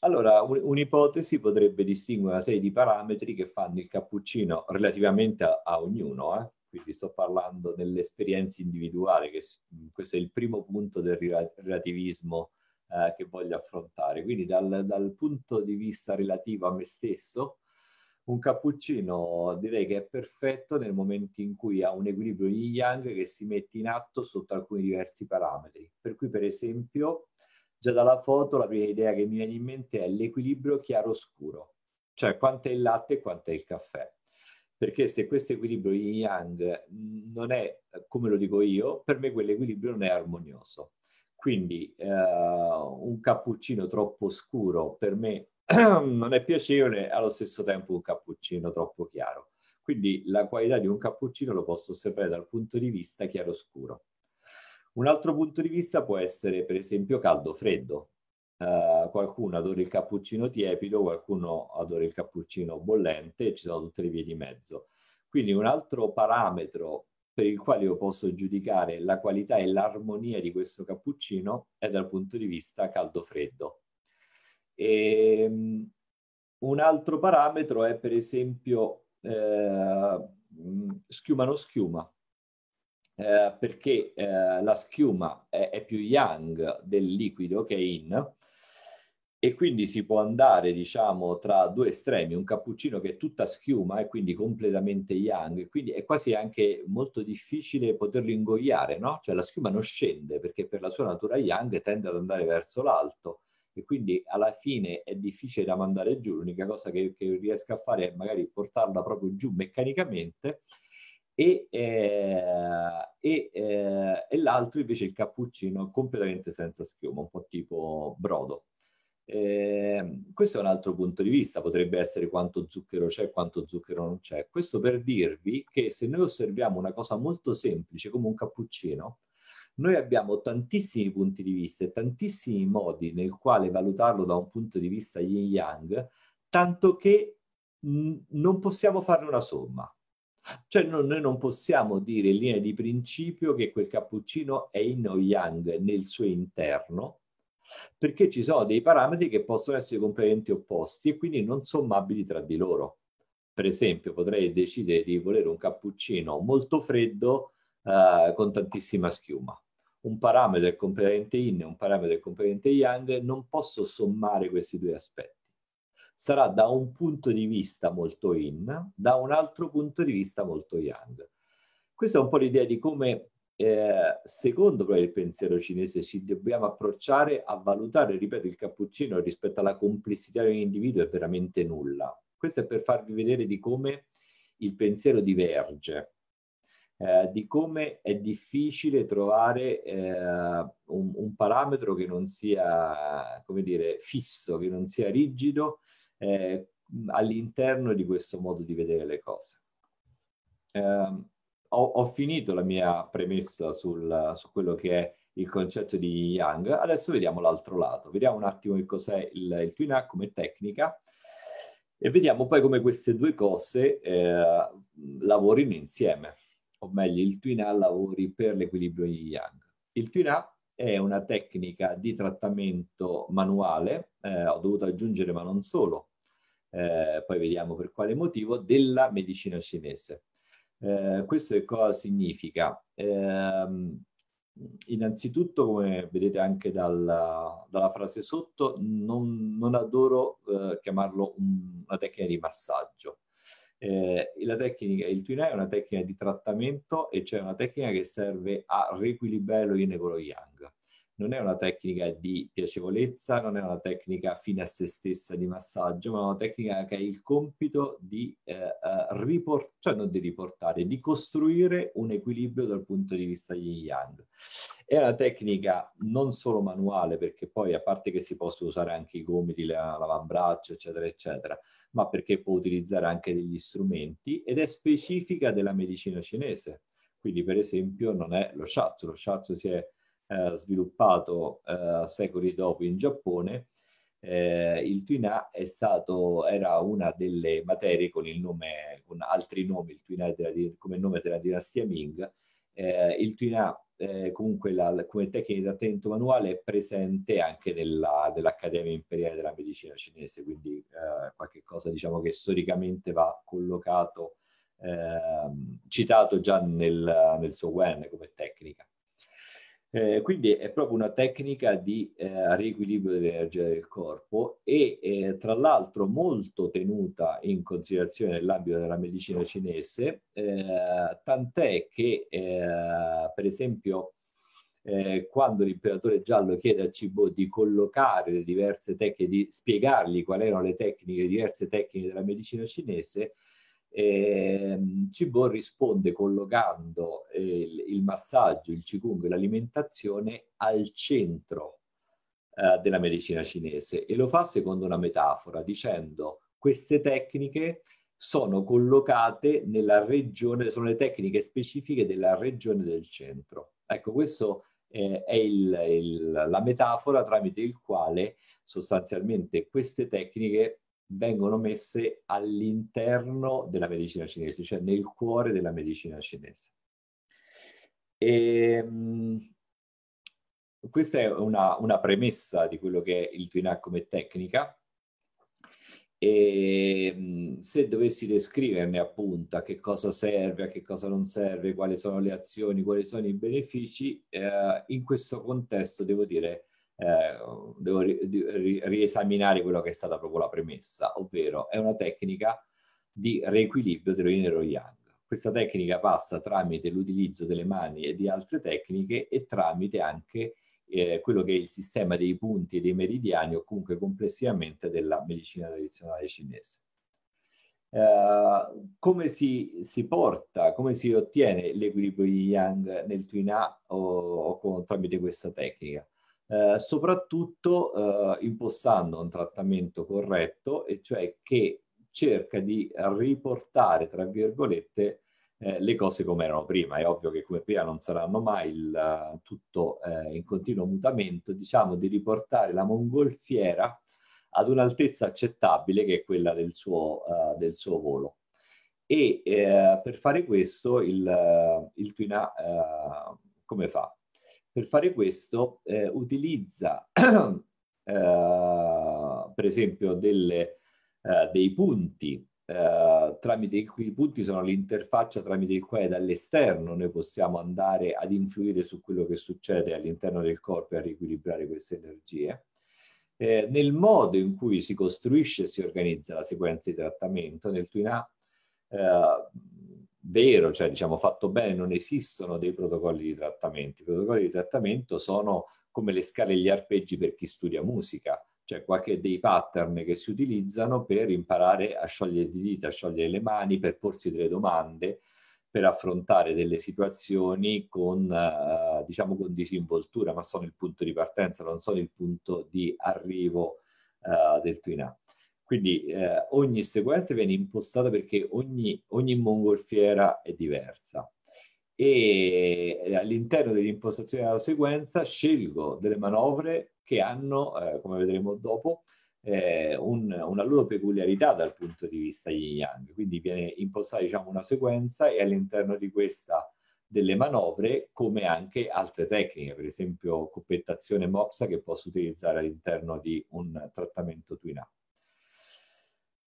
Speaker 1: allora, un, un'ipotesi potrebbe distinguere una serie di parametri che fanno il cappuccino relativamente a, a ognuno, eh? quindi sto parlando dell'esperienza individuale, che mm, questo è il primo punto del relativismo eh, che voglio affrontare. Quindi dal, dal, punto di vista relativo a me stesso, un cappuccino direi che è perfetto nel momento in cui ha un equilibrio yin yang che si mette in atto sotto alcuni diversi parametri. Per cui per esempio già dalla foto la prima idea che mi viene in mente è l'equilibrio chiaro-scuro, cioè quanto è il latte e quanto è il caffè perché se questo equilibrio yin yang non è, eh, come lo dico io, per me quell'equilibrio non è armonioso. Quindi eh, un cappuccino troppo scuro per me [CLEARS THROAT] non è piacevole, allo stesso tempo un cappuccino troppo chiaro. Quindi la qualità di un cappuccino lo posso osservare dal punto di vista chiaro-scuro. Un altro punto di vista può essere, per esempio, caldo-freddo. Eh, qualcuno adora il cappuccino tiepido, qualcuno adora il cappuccino bollente, ci sono tutte le vie di mezzo. Quindi un altro parametro per il quale io posso giudicare la qualità e l'armonia di questo cappuccino è dal punto di vista caldo-freddo. E, ehm, un altro parametro è per esempio eh, mm, schiuma non schiuma, eh, perché eh, la schiuma è, è, più yang del liquido che è in, e quindi si può andare diciamo tra due estremi, un cappuccino che è tutta schiuma e quindi completamente yang e quindi è quasi anche molto difficile poterlo ingoiare, no? Cioè la schiuma non scende perché per la sua natura yang tende ad andare verso l'alto e quindi alla fine è difficile da mandare giù, l'unica cosa che, che riesco a fare è magari portarla proprio giù meccanicamente e, eh, e, eh, e l'altro invece il cappuccino completamente senza schiuma, un po' tipo brodo. Eh, questo è un altro punto di vista, potrebbe essere quanto zucchero c'è e quanto zucchero non c'è. Questo per dirvi che se noi osserviamo una cosa molto semplice come un cappuccino, noi abbiamo tantissimi punti di vista e tantissimi modi nel quale valutarlo da un punto di vista yin yang, tanto che mh, non possiamo farne una somma. Cioè no, noi non possiamo dire in linea di principio che quel cappuccino è in o yang nel suo interno, perché ci sono dei parametri che possono essere completamente opposti e quindi non sommabili tra di loro. Per esempio, potrei decidere di volere un cappuccino molto freddo eh, con tantissima schiuma. Un parametro è completamente in e un parametro è completamente yang, non posso sommare questi due aspetti. Sarà da un punto di vista molto in, da un altro punto di vista molto yang. Questa è un po' l'idea di come eh, secondo il pensiero cinese ci dobbiamo approcciare a valutare, ripeto, il cappuccino rispetto alla complessità dell'individuo è veramente nulla. Questo è per farvi vedere di come il pensiero diverge, eh, di come è difficile trovare eh, un, un, parametro che non sia, come dire, fisso, che non sia rigido eh, all'interno di questo modo di vedere le cose. Eh, ho, ho finito la mia premessa sul, su quello che è il concetto di Yang, adesso vediamo l'altro lato, vediamo un attimo che cos'è il, il Twin come tecnica e vediamo poi come queste due cose eh, lavorino insieme, o meglio il Twin lavori per l'equilibrio di Yang. Il Twin è una tecnica di trattamento manuale, eh, ho dovuto aggiungere ma non solo, eh, poi vediamo per quale motivo, della medicina cinese. Eh, questo che cosa significa? Eh, innanzitutto, come vedete anche dalla, dalla frase sotto, non, non adoro eh, chiamarlo un, una tecnica di massaggio. Eh, la tecnica, il Twin Eye è una tecnica di trattamento e cioè una tecnica che serve a riequilibrare lo yin e lo yang non è una tecnica di piacevolezza, non è una tecnica fine a se stessa di massaggio, ma è una tecnica che ha il compito di, eh, eh, riport- cioè non di riportare, di costruire un equilibrio dal punto di vista yin yang. È una tecnica non solo manuale, perché poi a parte che si possono usare anche i gomiti, l'avambraccio, eccetera, eccetera, ma perché può utilizzare anche degli strumenti ed è specifica della medicina cinese. Quindi, per esempio, non è lo shiatsu, lo shiatsu si è eh, sviluppato eh, secoli dopo in Giappone, eh, il Tuina è stato, era una delle materie con, nome, con altri nomi, il Tuina della, come nome della dinastia Ming. Eh, il Tuina eh, comunque la, come tecnica di trattamento manuale è presente anche nella, nell'Accademia Imperiale della Medicina Cinese, quindi eh, qualche cosa diciamo che storicamente va collocato, eh, citato già nel, nel suo Wen come tecnica. Eh, quindi è proprio una tecnica di eh, riequilibrio dell'energia del corpo e eh, tra l'altro molto tenuta in considerazione nell'ambito della medicina cinese, eh, tant'è che eh, per esempio eh, quando l'imperatore giallo chiede a Cibo di collocare le diverse tecniche, di spiegargli quali erano le tecniche, le diverse tecniche della medicina cinese, e ehm, Cibon risponde collocando eh, il, il massaggio, il qigong l'alimentazione al centro eh, della medicina cinese e lo fa secondo una metafora dicendo queste tecniche sono collocate nella regione, sono le tecniche specifiche della regione del centro. Ecco, questo eh, è il, il, la metafora tramite il quale sostanzialmente queste tecniche vengono messe all'interno della medicina cinese, cioè nel cuore della medicina cinese. E, ehm, questa è una, una, premessa di quello che è il Twin come tecnica. E ehm, se dovessi descriverne appunto a che cosa serve, a che cosa non serve, quali sono le azioni, quali sono i benefici, eh, in questo contesto devo dire eh, devo ri- ri- riesaminare quello che è stata proprio la premessa, ovvero è una tecnica di riequilibrio dello yin e yang. Questa tecnica passa tramite l'utilizzo delle mani e di altre tecniche e tramite anche eh, quello che è il sistema dei punti e dei meridiani o comunque complessivamente della medicina tradizionale cinese. Uh, come si, si, porta, come si ottiene l'equilibrio yin yang nel Twin A o, o con, tramite questa tecnica? Eh, soprattutto eh, impostando un trattamento corretto, e cioè che cerca di riportare, tra virgolette, eh, le cose come erano prima. È ovvio che come prima non saranno mai il, tutto eh, in continuo mutamento, diciamo di riportare la mongolfiera ad un'altezza accettabile che è quella del suo, uh, del suo volo. E eh, per fare questo il, il Twina uh, come fa? Per fare questo eh, utilizza [CLEARS THROAT] eh, per esempio delle, eh, dei punti, eh, tramite i cui punti sono l'interfaccia tramite il quale dall'esterno noi possiamo andare ad influire su quello che succede all'interno del corpo e a riequilibrare queste energie. Eh, nel modo in cui si costruisce e si organizza la sequenza di trattamento nel Twin A, eh, vero, cioè diciamo fatto bene, non esistono dei protocolli di trattamento. I protocolli di trattamento sono come le scale e gli arpeggi per chi studia musica, cioè qualche dei pattern che si utilizzano per imparare a sciogliere le dita, a sciogliere le mani, per porsi delle domande, per affrontare delle situazioni con, eh, diciamo, con disinvoltura, ma sono il punto di partenza, non sono il punto di arrivo eh, del twin up. Quindi eh, ogni sequenza viene impostata perché ogni, ogni mongolfiera è diversa e eh, all'interno dell'impostazione della sequenza scelgo delle manovre che hanno, eh, come vedremo dopo, eh, un, una loro peculiarità dal punto di vista yin yang. Quindi viene impostata diciamo, una sequenza e all'interno di questa delle manovre come anche altre tecniche, per esempio coppettazione moxa che posso utilizzare all'interno di un trattamento twin up.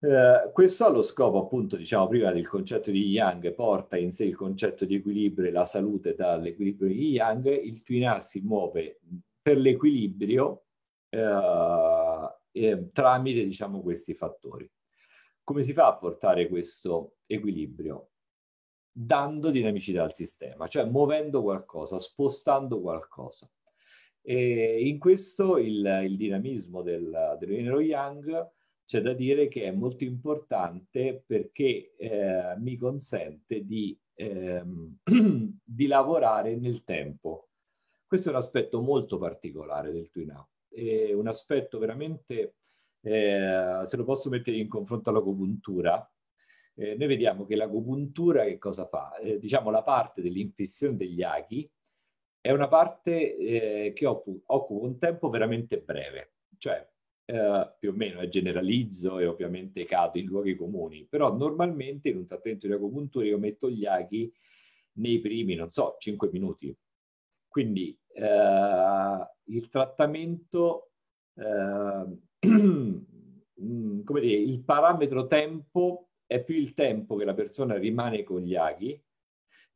Speaker 1: Eh, questo ha lo scopo, appunto, diciamo prima del concetto di Yang, porta in sé il concetto di equilibrio e la salute dall'equilibrio di Yang, il Twina si muove per l'equilibrio eh, eh, tramite, diciamo, questi fattori. Come si fa a portare questo equilibrio? Dando dinamicità al sistema, cioè muovendo qualcosa, spostando qualcosa. E in questo il, il dinamismo del, del Yang c'è da dire che è molto importante perché eh, mi consente di, ehm, [CLEARS THROAT] di, lavorare nel tempo. Questo è un aspetto molto particolare del Twin Up, è un aspetto veramente, eh, se lo posso mettere in confronto all'agopuntura, eh, noi vediamo che l'agopuntura che cosa fa? Eh, diciamo la parte dell'infissione degli aghi è una parte eh, che occupa un tempo veramente breve, cioè eh, più o meno eh, generalizzo e ovviamente cado in luoghi comuni, però normalmente in un trattamento di acupuntura io metto gli aghi nei primi, non so, 5 minuti. Quindi eh, il trattamento, eh, [CLEARS THROAT] mm, come dire, il parametro tempo è più il tempo che la persona rimane con gli aghi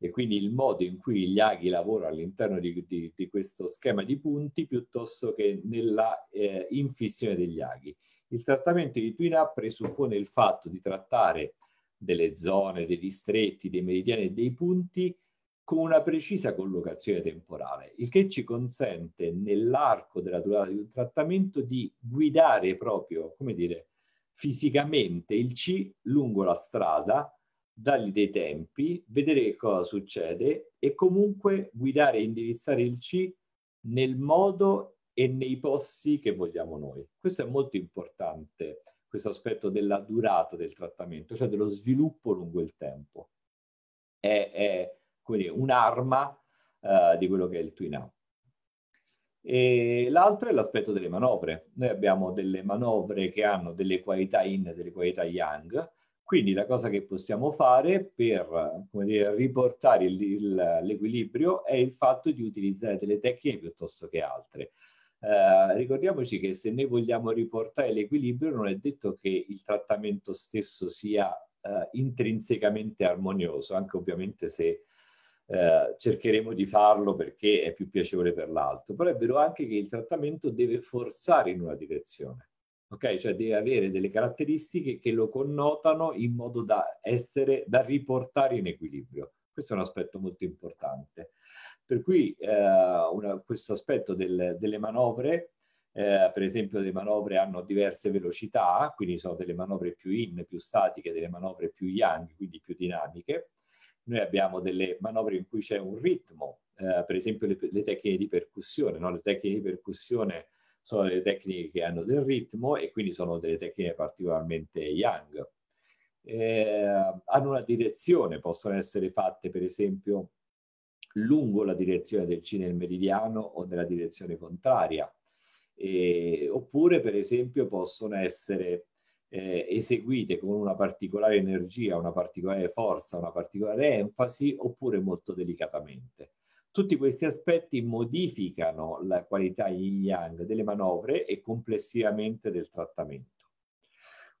Speaker 1: e quindi il modo in cui gli aghi lavorano all'interno di, di, di, questo schema di punti piuttosto che nella eh, infissione degli aghi. Il trattamento di Twin Up presuppone il fatto di trattare delle zone, dei distretti, dei meridiani e dei punti con una precisa collocazione temporale, il che ci consente nell'arco della durata di un trattamento di guidare proprio, come dire, fisicamente il C lungo la strada, dargli dei tempi, vedere che cosa succede e comunque guidare e indirizzare il C nel modo e nei posti che vogliamo noi. Questo è molto importante, questo aspetto della durata del trattamento, cioè dello sviluppo lungo il tempo. È, è dire, un'arma uh, di quello che è il Twin Up. E l'altro è l'aspetto delle manovre. Noi abbiamo delle manovre che hanno delle qualità in e delle qualità yang, quindi la cosa che possiamo fare per dire, riportare l'equilibrio è il fatto di utilizzare delle tecniche piuttosto che altre. Eh, ricordiamoci che se noi vogliamo riportare l'equilibrio non è detto che il trattamento stesso sia eh, intrinsecamente armonioso, anche ovviamente se eh, cercheremo di farlo perché è più piacevole per l'altro, però è vero anche che il trattamento deve forzare in una direzione ok? Cioè deve avere delle caratteristiche che lo connotano in modo da essere, da riportare in equilibrio. Questo è un aspetto molto importante. Per cui eh, una, questo aspetto del, delle manovre, eh, per esempio le manovre hanno diverse velocità, quindi sono delle manovre più in, più statiche, delle manovre più yang, quindi più dinamiche. Noi abbiamo delle manovre in cui c'è un ritmo, eh, per esempio le, le, tecniche di percussione, no? le tecniche di percussione sono delle tecniche che hanno del ritmo e quindi sono delle tecniche particolarmente young. Eh, hanno una direzione, possono essere fatte per esempio lungo la direzione del C nel meridiano o nella direzione contraria, eh, oppure per esempio possono essere eh, eseguite con una particolare energia, una particolare forza, una particolare enfasi, oppure molto delicatamente. Tutti questi aspetti modificano la qualità yin-yang delle manovre e complessivamente del trattamento.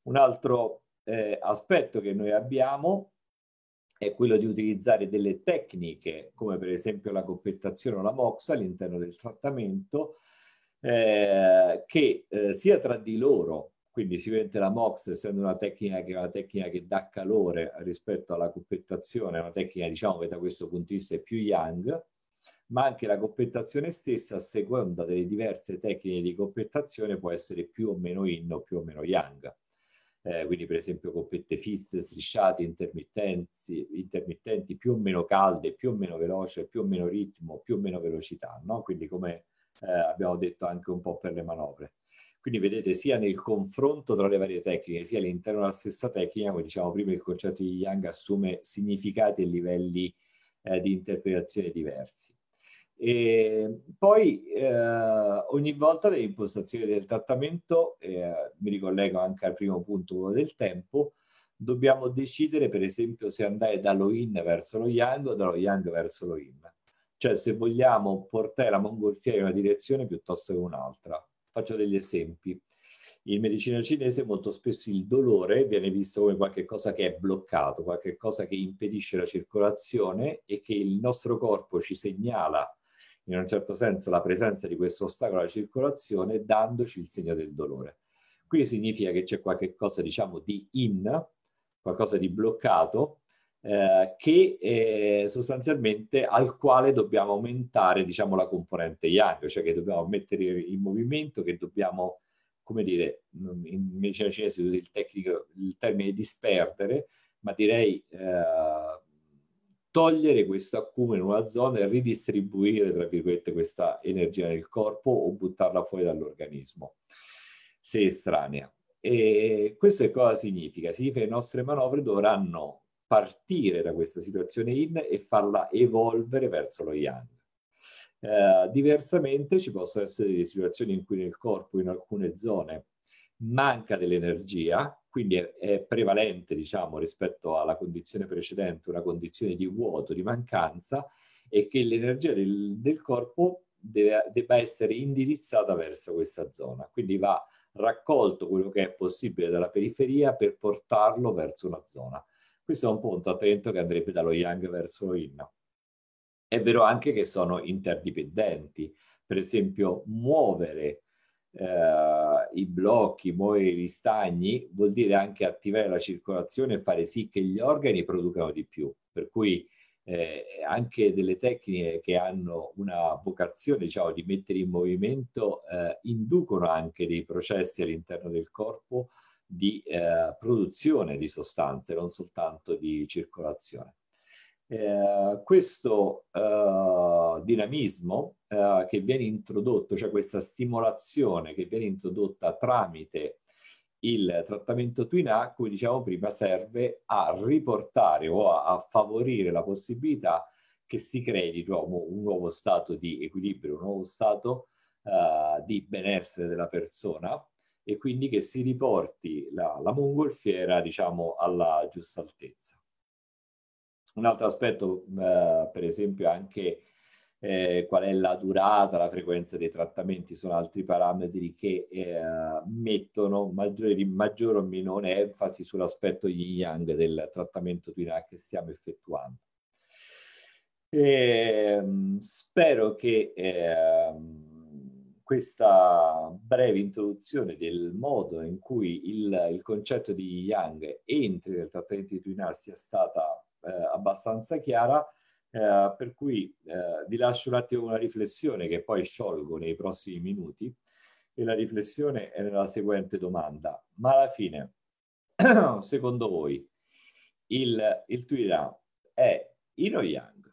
Speaker 1: Un altro eh, aspetto che noi abbiamo è quello di utilizzare delle tecniche, come per esempio la coppettazione o la mox all'interno del trattamento, eh, che eh, sia tra di loro, quindi sicuramente la MOX, essendo una tecnica che, una tecnica che dà calore rispetto alla coppettazione, è una tecnica diciamo che da questo punto di vista è più yang, ma anche la coppettazione stessa, a seconda delle diverse tecniche di coppettazione, può essere più o meno in o più o meno yang. Eh, quindi per esempio coppette fisse, strisciate, intermittenti, più o meno calde, più o meno veloce, più o meno ritmo, più o meno velocità, no? quindi come eh, abbiamo detto anche un po' per le manovre. Quindi vedete sia nel confronto tra le varie tecniche, sia all'interno della stessa tecnica, come diciamo prima, il concetto di Yang assume significati e livelli eh, di interpretazioni diversi. E poi eh, ogni volta le impostazioni del trattamento, eh, mi ricollego anche al primo punto, quello del tempo, dobbiamo decidere per esempio se andare dallo yin verso lo yang o dallo yang verso lo yin. Cioè se vogliamo portare la mongolfiera in una direzione piuttosto che un'altra. Faccio degli esempi in medicina cinese molto spesso il dolore viene visto come qualcosa che è bloccato, qualcosa che impedisce la circolazione e che il nostro corpo ci segnala in un certo senso la presenza di questo ostacolo alla circolazione dandoci il segno del dolore. Quindi significa che c'è qualcosa diciamo di in, qualcosa di bloccato eh, che eh, sostanzialmente al quale dobbiamo aumentare diciamo, la componente yang, cioè che dobbiamo mettere in movimento, che dobbiamo come dire, in medicina cinese si usa il, tecnico, il termine disperdere, ma direi eh, togliere questo accumulo in una zona e ridistribuire, tra virgolette, questa energia nel corpo o buttarla fuori dall'organismo, se estranea. E questo che cosa significa? Significa che le nostre manovre dovranno partire da questa situazione in e farla evolvere verso lo yang. Eh, diversamente ci possono essere delle situazioni in cui nel corpo, in alcune zone, manca dell'energia, quindi è, è prevalente, diciamo, rispetto alla condizione precedente, una condizione di vuoto, di mancanza, e che l'energia del, del corpo deve, debba essere indirizzata verso questa zona. Quindi va raccolto quello che è possibile dalla periferia per portarlo verso una zona. Questo è un punto, attento, che andrebbe dallo yang verso lo yin. È vero anche che sono interdipendenti, per esempio muovere eh, i blocchi, muovere gli stagni vuol dire anche attivare la circolazione e fare sì che gli organi producano di più, per cui eh, anche delle tecniche che hanno una vocazione diciamo, di mettere in movimento eh, inducono anche dei processi all'interno del corpo di eh, produzione di sostanze, non soltanto di circolazione. Eh, questo eh, dinamismo eh, che viene introdotto, cioè questa stimolazione che viene introdotta tramite il trattamento Twina, come dicevamo prima, serve a riportare o a, a favorire la possibilità che si crei di nuovo un nuovo stato di equilibrio, un nuovo stato eh, di benessere della persona e quindi che si riporti la, la mongolfiera, diciamo, alla giusta altezza. Un altro aspetto, eh, per esempio, anche eh, qual è la durata, la frequenza dei trattamenti, sono altri parametri che eh, mettono maggiori, maggiore o minore enfasi sull'aspetto yin yang del trattamento Twina che stiamo effettuando. E, ehm, spero che eh, questa breve introduzione del modo in cui il, il concetto di yin Yang entri nel trattamento di Twinal sia stata eh, abbastanza chiara, eh, per cui eh, vi lascio un attimo una riflessione che poi sciolgo nei prossimi minuti e la riflessione è nella seguente domanda. Ma alla fine, [CLEARS THROAT] secondo voi, il, il Tuirà è in o Yang?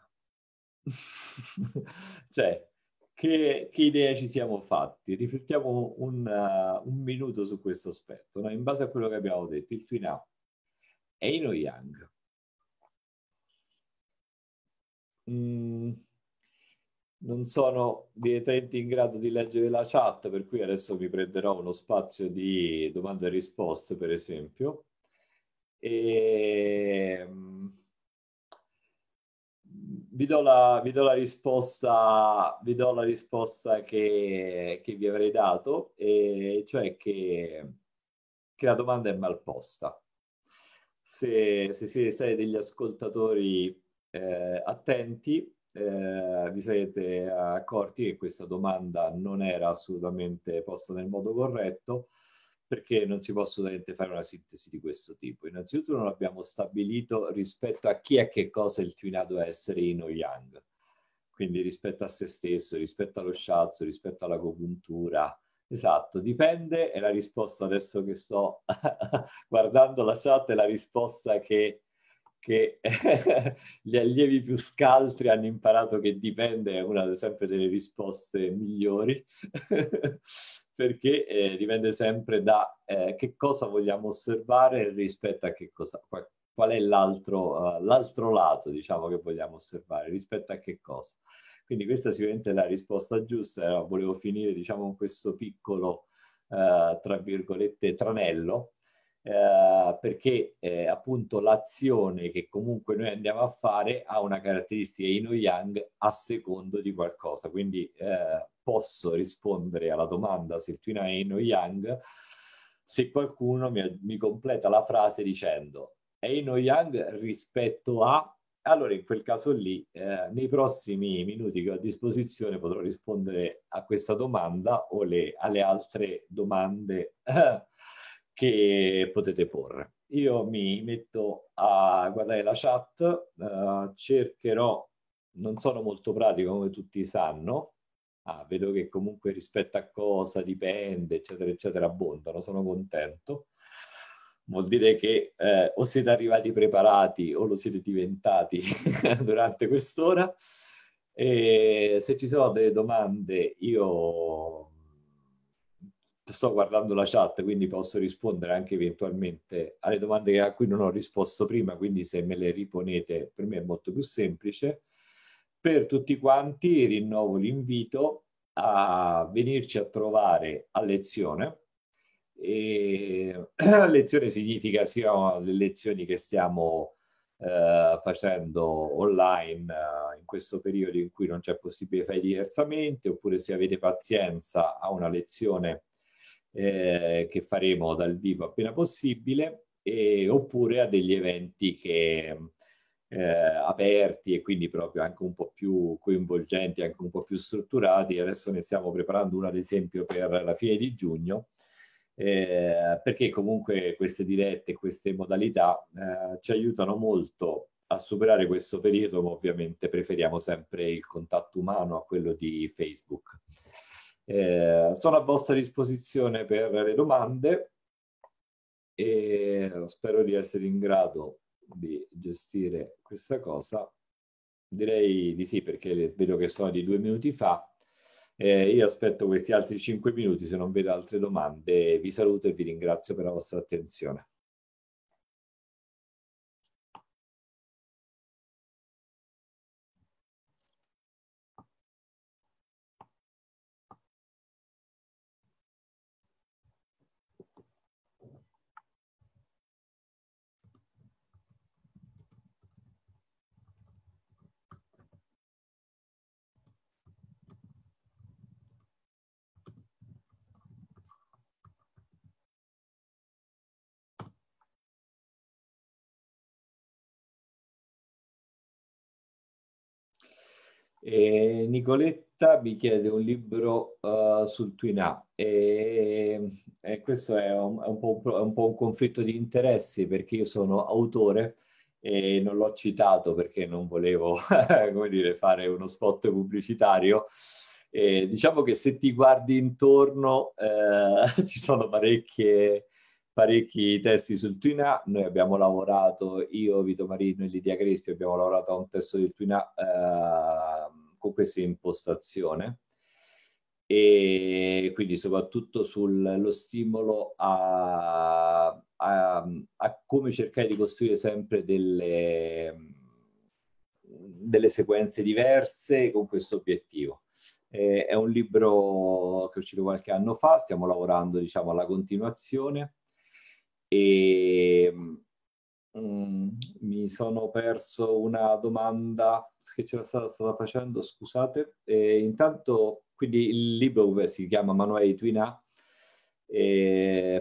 Speaker 1: [LAUGHS] cioè, che, che idea ci siamo fatti? Riflettiamo un, uh, un minuto su questo aspetto. No? In base a quello che abbiamo detto, il Twin Up è in o Yang? Mm, non sono direttamente in grado di leggere la chat, per cui adesso vi prenderò uno spazio di domande e risposte, per esempio. E, ehm, vi, do la, vi, do la, risposta, vi do la risposta che, che vi avrei dato, e cioè che, che la domanda è mal posta. Se, se siete stati degli ascoltatori eh, attenti, eh, vi sarete accorti che questa domanda non era assolutamente posta nel modo corretto perché non si può assolutamente fare una sintesi di questo tipo. Innanzitutto non abbiamo stabilito rispetto a chi è che cosa è il tuinato essere in o yang, quindi rispetto a se stesso, rispetto allo scialzo, rispetto alla copuntura. Esatto, dipende, è la risposta adesso che sto [LAUGHS] guardando la chat, è la risposta che che [LAUGHS] gli allievi più scaltri hanno imparato che dipende è una sempre delle risposte migliori, [LAUGHS] perché eh, dipende sempre da eh, che cosa vogliamo osservare rispetto a che cosa, qual, qual è l'altro, uh, l'altro lato, diciamo, che vogliamo osservare, rispetto a che cosa. Quindi questa sicuramente è la risposta giusta, allora, volevo finire, diciamo, con questo piccolo, uh, tra virgolette, tranello, eh, perché eh, appunto l'azione che comunque noi andiamo a fare ha una caratteristica yin o yang a secondo di qualcosa. Quindi eh, posso rispondere alla domanda se il twin è yin o yang se qualcuno mi, mi completa la frase dicendo è yin o yang rispetto a allora in quel caso lì eh, nei prossimi minuti che ho a disposizione potrò rispondere a questa domanda o le, alle altre domande [CLEARS THROAT] che potete porre. Io mi metto a guardare la chat, eh, cercherò, non sono molto pratico come tutti sanno, ah, vedo che comunque rispetto a cosa dipende, eccetera, eccetera, abbondano, sono contento. Vuol dire che eh, o siete arrivati preparati o lo siete diventati [LAUGHS] durante quest'ora. E se ci sono delle domande, io sto guardando la chat, quindi posso rispondere anche eventualmente alle domande a cui non ho risposto prima, quindi se me le riponete per me è molto più semplice. Per tutti quanti rinnovo l'invito a venirci a trovare a lezione. E [CLEARS THROAT] lezione significa sia le lezioni che stiamo eh, facendo online eh, in questo periodo in cui non c'è possibile fare diversamente, oppure se avete pazienza a una lezione eh, che faremo dal vivo appena possibile, e, oppure a degli eventi che, eh, aperti e quindi proprio anche un po' più coinvolgenti, anche un po' più strutturati. Adesso ne stiamo preparando uno ad esempio per la fine di giugno, eh, perché comunque queste dirette, queste modalità eh, ci aiutano molto a superare questo periodo, ma ovviamente preferiamo sempre il contatto umano a quello di Facebook. Eh, sono a vostra disposizione per le domande e spero di essere in grado di gestire questa cosa. Direi di sì perché vedo che sono di due minuti fa. Eh, io aspetto questi altri cinque minuti, se non vedo altre domande vi saluto e vi ringrazio per la vostra attenzione. E Nicoletta mi chiede un libro uh, sul Twin Up e, e questo è un, è, un un, è un, po un, conflitto di interessi perché io sono autore e non l'ho citato perché non volevo [LAUGHS] dire, fare uno spot pubblicitario. E diciamo che se ti guardi intorno eh, [LAUGHS] ci sono parecchie, parecchi testi sul Twin A. Noi abbiamo lavorato, io, Vito Marino e Lidia Crespi, abbiamo lavorato a un testo del Twin A eh, con questa impostazione e quindi soprattutto sullo stimolo a, a, a, come cercare di costruire sempre delle, delle sequenze diverse con questo obiettivo. Eh, è un libro che è uscito qualche anno fa, stiamo lavorando diciamo alla continuazione e Mm, mi sono perso una domanda che c'era stata, stata facendo, scusate. E intanto, quindi il libro si chiama Manuele Twina,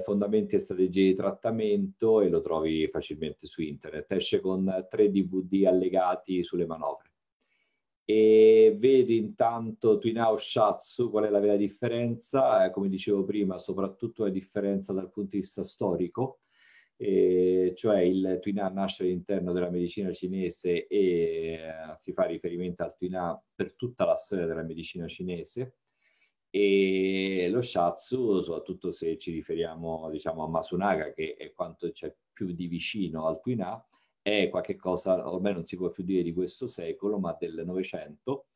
Speaker 1: fondamenti e strategie di trattamento e lo trovi facilmente su internet. Esce con tre DVD allegati sulle manovre. E vedi intanto o Shatsu qual è la vera differenza, eh, come dicevo prima, soprattutto la differenza dal punto di vista storico, eh, cioè il Tuina nasce all'interno della medicina cinese e eh, si fa riferimento al Tuina per tutta la storia della medicina cinese e lo Shatsu, soprattutto se ci riferiamo diciamo, a Masunaga, che è quanto c'è più di vicino al Tuina, è qualcosa, ormai non si può più dire di questo secolo, ma del Novecento,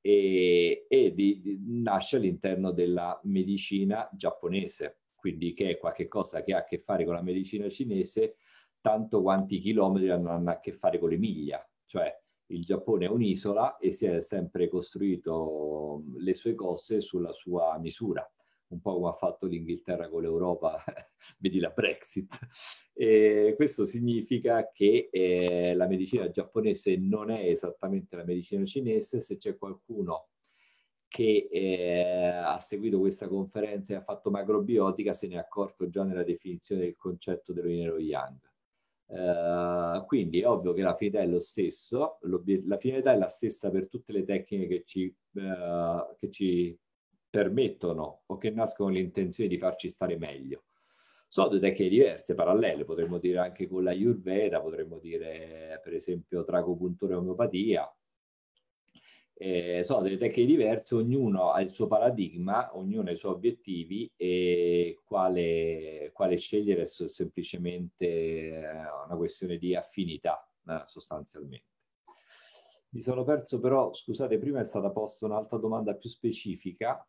Speaker 1: e, e di, di, nasce all'interno della medicina giapponese quindi che è qualcosa che ha a che fare con la medicina cinese, tanto quanti chilometri hanno a che fare con le miglia, cioè il Giappone è un'isola e si è sempre costruito le sue cose sulla sua misura, un po' come ha fatto l'Inghilterra con l'Europa, [LAUGHS] vedi la Brexit. E questo significa che eh, la medicina giapponese non è esattamente la medicina cinese, se c'è qualcuno che eh, ha seguito questa conferenza e ha fatto macrobiotica se ne è accorto già nella definizione del concetto dello Inero Yang. Eh, quindi è ovvio che la finalità è lo stesso, la finalità è la stessa per tutte le tecniche che ci, eh, che ci permettono o che nascono l'intenzione di farci stare meglio. Sono due tecniche diverse, parallele, potremmo dire anche con la Ayurveda, potremmo dire per esempio tracopuntura e omeopatia, eh, sono delle tecniche diverse, ognuno ha il suo paradigma, ognuno ha i suoi obiettivi e quale, quale scegliere è semplicemente eh, una questione di affinità eh, sostanzialmente. Mi sono perso però, scusate, prima è stata posta un'altra domanda più specifica,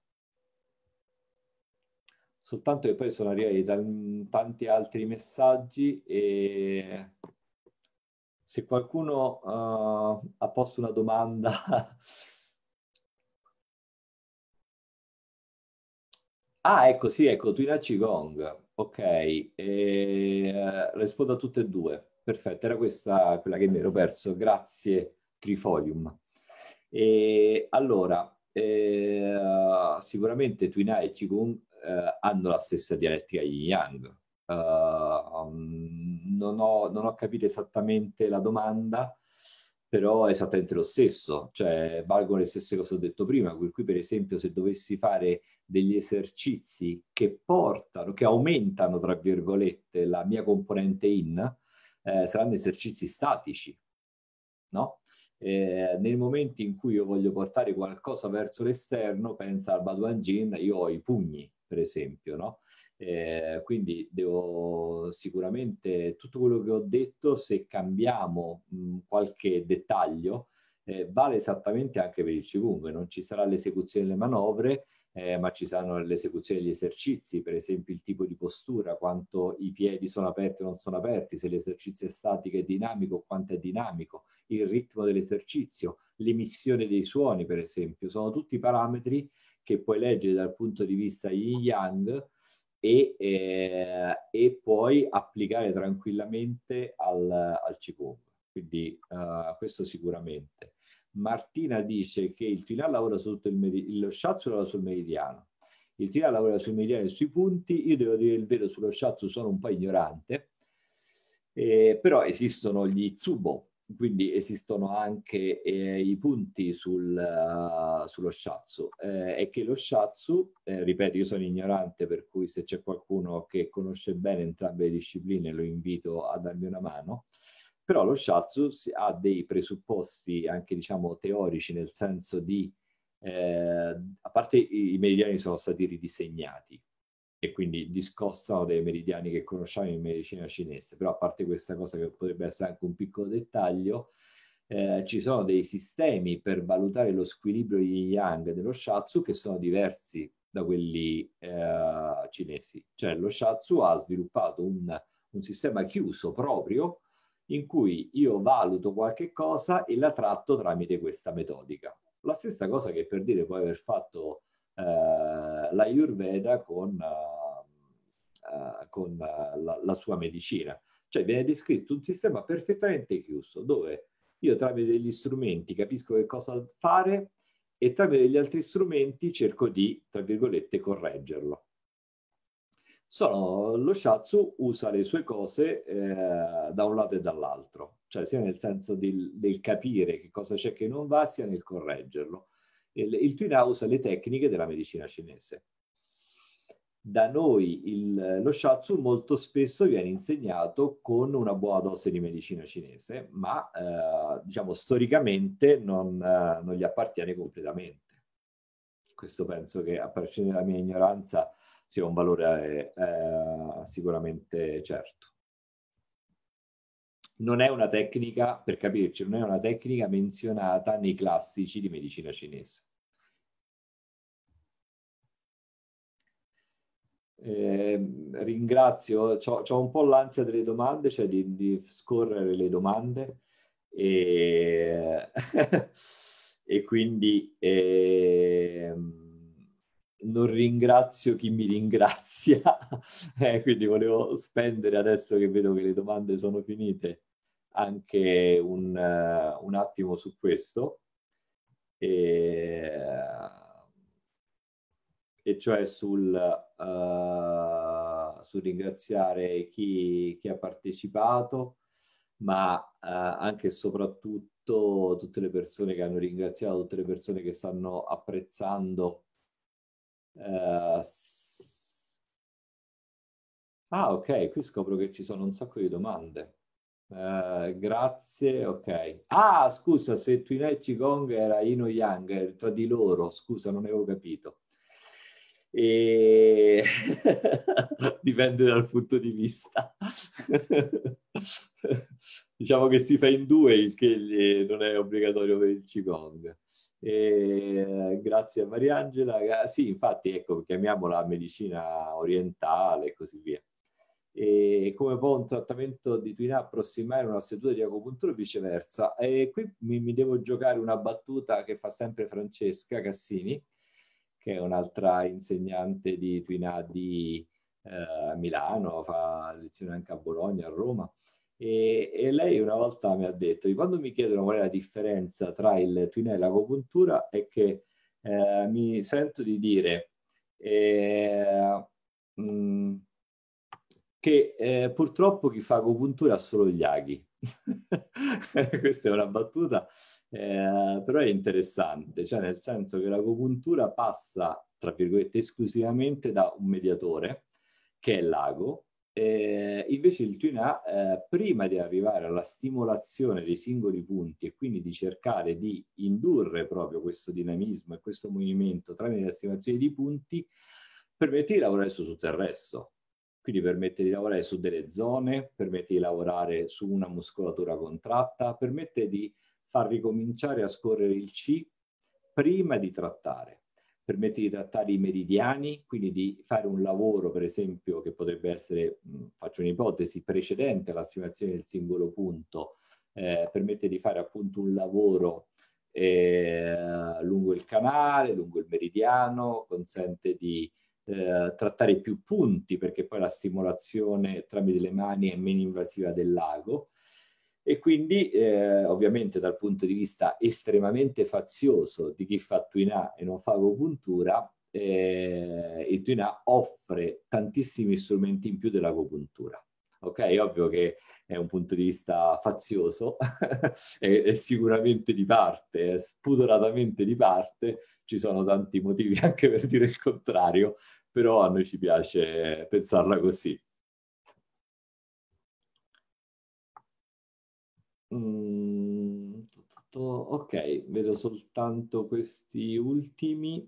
Speaker 1: soltanto che poi sono arrivati tanti altri messaggi e se qualcuno uh, ha posto una domanda... [LAUGHS] ah, ecco, sì, ecco, Twina Qigong. Ok, e, eh, rispondo a tutte e due. Perfetto, era questa quella che mi ero perso. Grazie, Trifolium. E, allora, eh, sicuramente Twina e Qigong eh, hanno la stessa dialettica yin-yang. Uh, eh, um, non ho, non ho capito esattamente la domanda, però è esattamente lo stesso, cioè valgono le stesse cose che ho detto prima, per cui per esempio se dovessi fare degli esercizi che portano, che aumentano, tra virgolette, la mia componente in, eh, saranno esercizi statici, no? Eh, nel momento in cui io voglio portare qualcosa verso l'esterno, pensa al Baduan Jin, io ho i pugni, per esempio, no? Eh, quindi devo sicuramente tutto quello che ho detto, se cambiamo mh, qualche dettaglio, eh, vale esattamente anche per il Civung, non ci sarà l'esecuzione delle manovre, eh, ma ci saranno l'esecuzione degli esercizi, per esempio il tipo di postura, quanto i piedi sono aperti o non sono aperti, se l'esercizio è statico e dinamico, o quanto è dinamico, il ritmo dell'esercizio, l'emissione dei suoni, per esempio, sono tutti parametri che puoi leggere dal punto di vista yin-yang e, eh, e poi applicare tranquillamente al, al Qigong. Quindi uh, questo sicuramente. Martina dice che il Trinà lavora su tutto il meridiano, lo Shatsu lavora sul meridiano. Il Trinà lavora sul meridiano e sui punti. Io devo dire il vero sullo Shatsu, sono un po' ignorante. Eh, però esistono gli Itsubo, quindi esistono anche eh, i punti sul, uh, sullo shiatsu eh, e che lo shiatsu, eh, ripeto io sono ignorante per cui se c'è qualcuno che conosce bene entrambe le discipline lo invito a darmi una mano, però lo shiatsu ha dei presupposti anche diciamo teorici nel senso di, eh, a parte i meridiani sono stati ridisegnati, e quindi discostano dei meridiani che conosciamo in medicina cinese. Però a parte questa cosa che potrebbe essere anche un piccolo dettaglio, eh, ci sono dei sistemi per valutare lo squilibrio yin yang dello shatsu che sono diversi da quelli eh, cinesi. Cioè lo shatsu ha sviluppato un, un sistema chiuso proprio in cui io valuto qualche cosa e la tratto tramite questa metodica. La stessa cosa che per dire poi aver fatto eh, l'Ayurveda con eh, eh, con eh, la, la, sua medicina. Cioè viene descritto un sistema perfettamente chiuso dove io tramite degli strumenti capisco che cosa fare e tramite gli altri strumenti cerco di, tra virgolette, correggerlo. Sono, lo shatsu usa le sue cose eh, da un lato e dall'altro, cioè sia nel senso del, del capire che cosa c'è che non va, sia nel correggerlo. Il, il Twin usa le tecniche della medicina cinese da noi il, lo shiatsu molto spesso viene insegnato con una buona dose di medicina cinese, ma eh, diciamo storicamente non, eh, non, gli appartiene completamente. Questo penso che, a prescindere dalla mia ignoranza, sia un valore eh, sicuramente certo. Non è una tecnica, per capirci, non è una tecnica menzionata nei classici di medicina cinese Eh, ringrazio, ho un po' l'ansia delle domande, cioè di, di scorrere le domande e, [LAUGHS] e quindi eh, non ringrazio chi mi ringrazia, [LAUGHS] eh, quindi volevo spendere adesso che vedo che le domande sono finite anche un, uh, un attimo su questo. E, e cioè sul, uh, sul ringraziare chi, chi, ha partecipato, ma uh, anche e soprattutto tutte le persone che hanno ringraziato, tutte le persone che stanno apprezzando. Uh, ah, ok, qui scopro che ci sono un sacco di domande. Uh, grazie, ok. Ah, scusa, se Twinai Qigong era Ino Yang, tra di loro, scusa, non avevo capito e [LAUGHS] dipende dal punto di vista. [LAUGHS] diciamo che si fa in due, il che eh, non è obbligatorio per il Qigong. E grazie a Mariangela. Eh, sì, infatti, ecco, chiamiamola medicina orientale e così via. E come può un trattamento di Twina approssimare una seduta di acupuntura e viceversa? E qui mi, mi devo giocare una battuta che fa sempre Francesca Cassini, che è un'altra insegnante di Twinadi eh, Milano, fa lezioni anche a Bologna, a Roma. E, e, lei una volta mi ha detto, quando mi chiedono qual è la differenza tra il Twina e l'agopuntura, è che eh, mi sento di dire eh, mh, mm, che eh, purtroppo chi fa agopuntura ha solo gli aghi. [LAUGHS] Questa è una battuta eh, però è interessante, cioè nel senso che l'agopuntura passa, tra virgolette, esclusivamente da un mediatore, che è l'ago, e eh, invece il Tuina, eh, prima di arrivare alla stimolazione dei singoli punti e quindi di cercare di indurre proprio questo dinamismo e questo movimento tramite la stimolazione di punti, permette di lavorare su tutto il resto. Quindi permette di lavorare su delle zone, permette di lavorare su una muscolatura contratta, permette di far ricominciare a scorrere il C prima di trattare. Permette di trattare i meridiani, quindi di fare un lavoro, per esempio, che potrebbe essere, mh, faccio un'ipotesi, precedente all'assimilazione del singolo punto, eh, permette di fare appunto un lavoro eh, lungo il canale, lungo il meridiano, consente di eh, trattare più punti perché poi la stimolazione tramite le mani è meno invasiva del lago e quindi eh, ovviamente dal punto di vista estremamente fazioso di chi fa Twinà e non fa agopuntura, eh, il Twinà offre tantissimi strumenti in più dell'agopuntura. Ok, è ovvio che è un punto di vista fazioso, [LAUGHS] è, è, sicuramente di parte, è spudoratamente di parte, ci sono tanti motivi [LAUGHS] anche per dire il contrario, però a noi ci piace pensarla così. Mm, ok, vedo soltanto questi ultimi.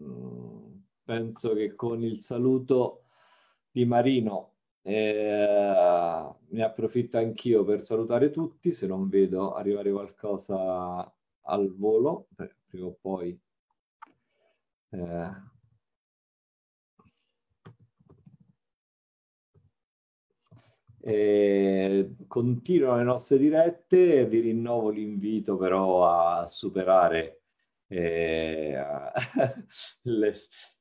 Speaker 1: Mm, penso che con il saluto di Marino eh, ne approfitto anch'io per salutare tutti, se non vedo arrivare qualcosa al volo, prima o poi eh, Eh, continuano le nostre dirette, vi rinnovo l'invito però a superare eh, [LAUGHS]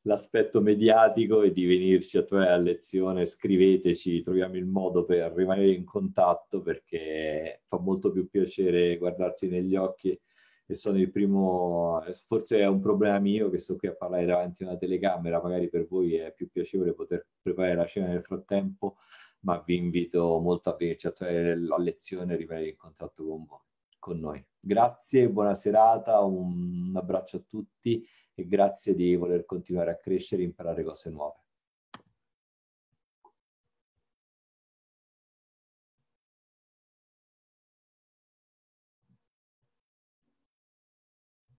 Speaker 1: l'aspetto mediatico e di venirci a trovare a lezione, scriveteci, troviamo il modo per rimanere in contatto perché fa molto più piacere guardarsi negli occhi e sono il primo, forse è un problema mio che sto qui a parlare davanti a una telecamera, magari per voi è più piacevole poter preparare la cena nel frattempo, ma vi invito molto a venirci a trovare la lezione e rimanere in contatto con, voi, con noi. Grazie, buona serata, un abbraccio a tutti e grazie di voler continuare a crescere e imparare cose nuove.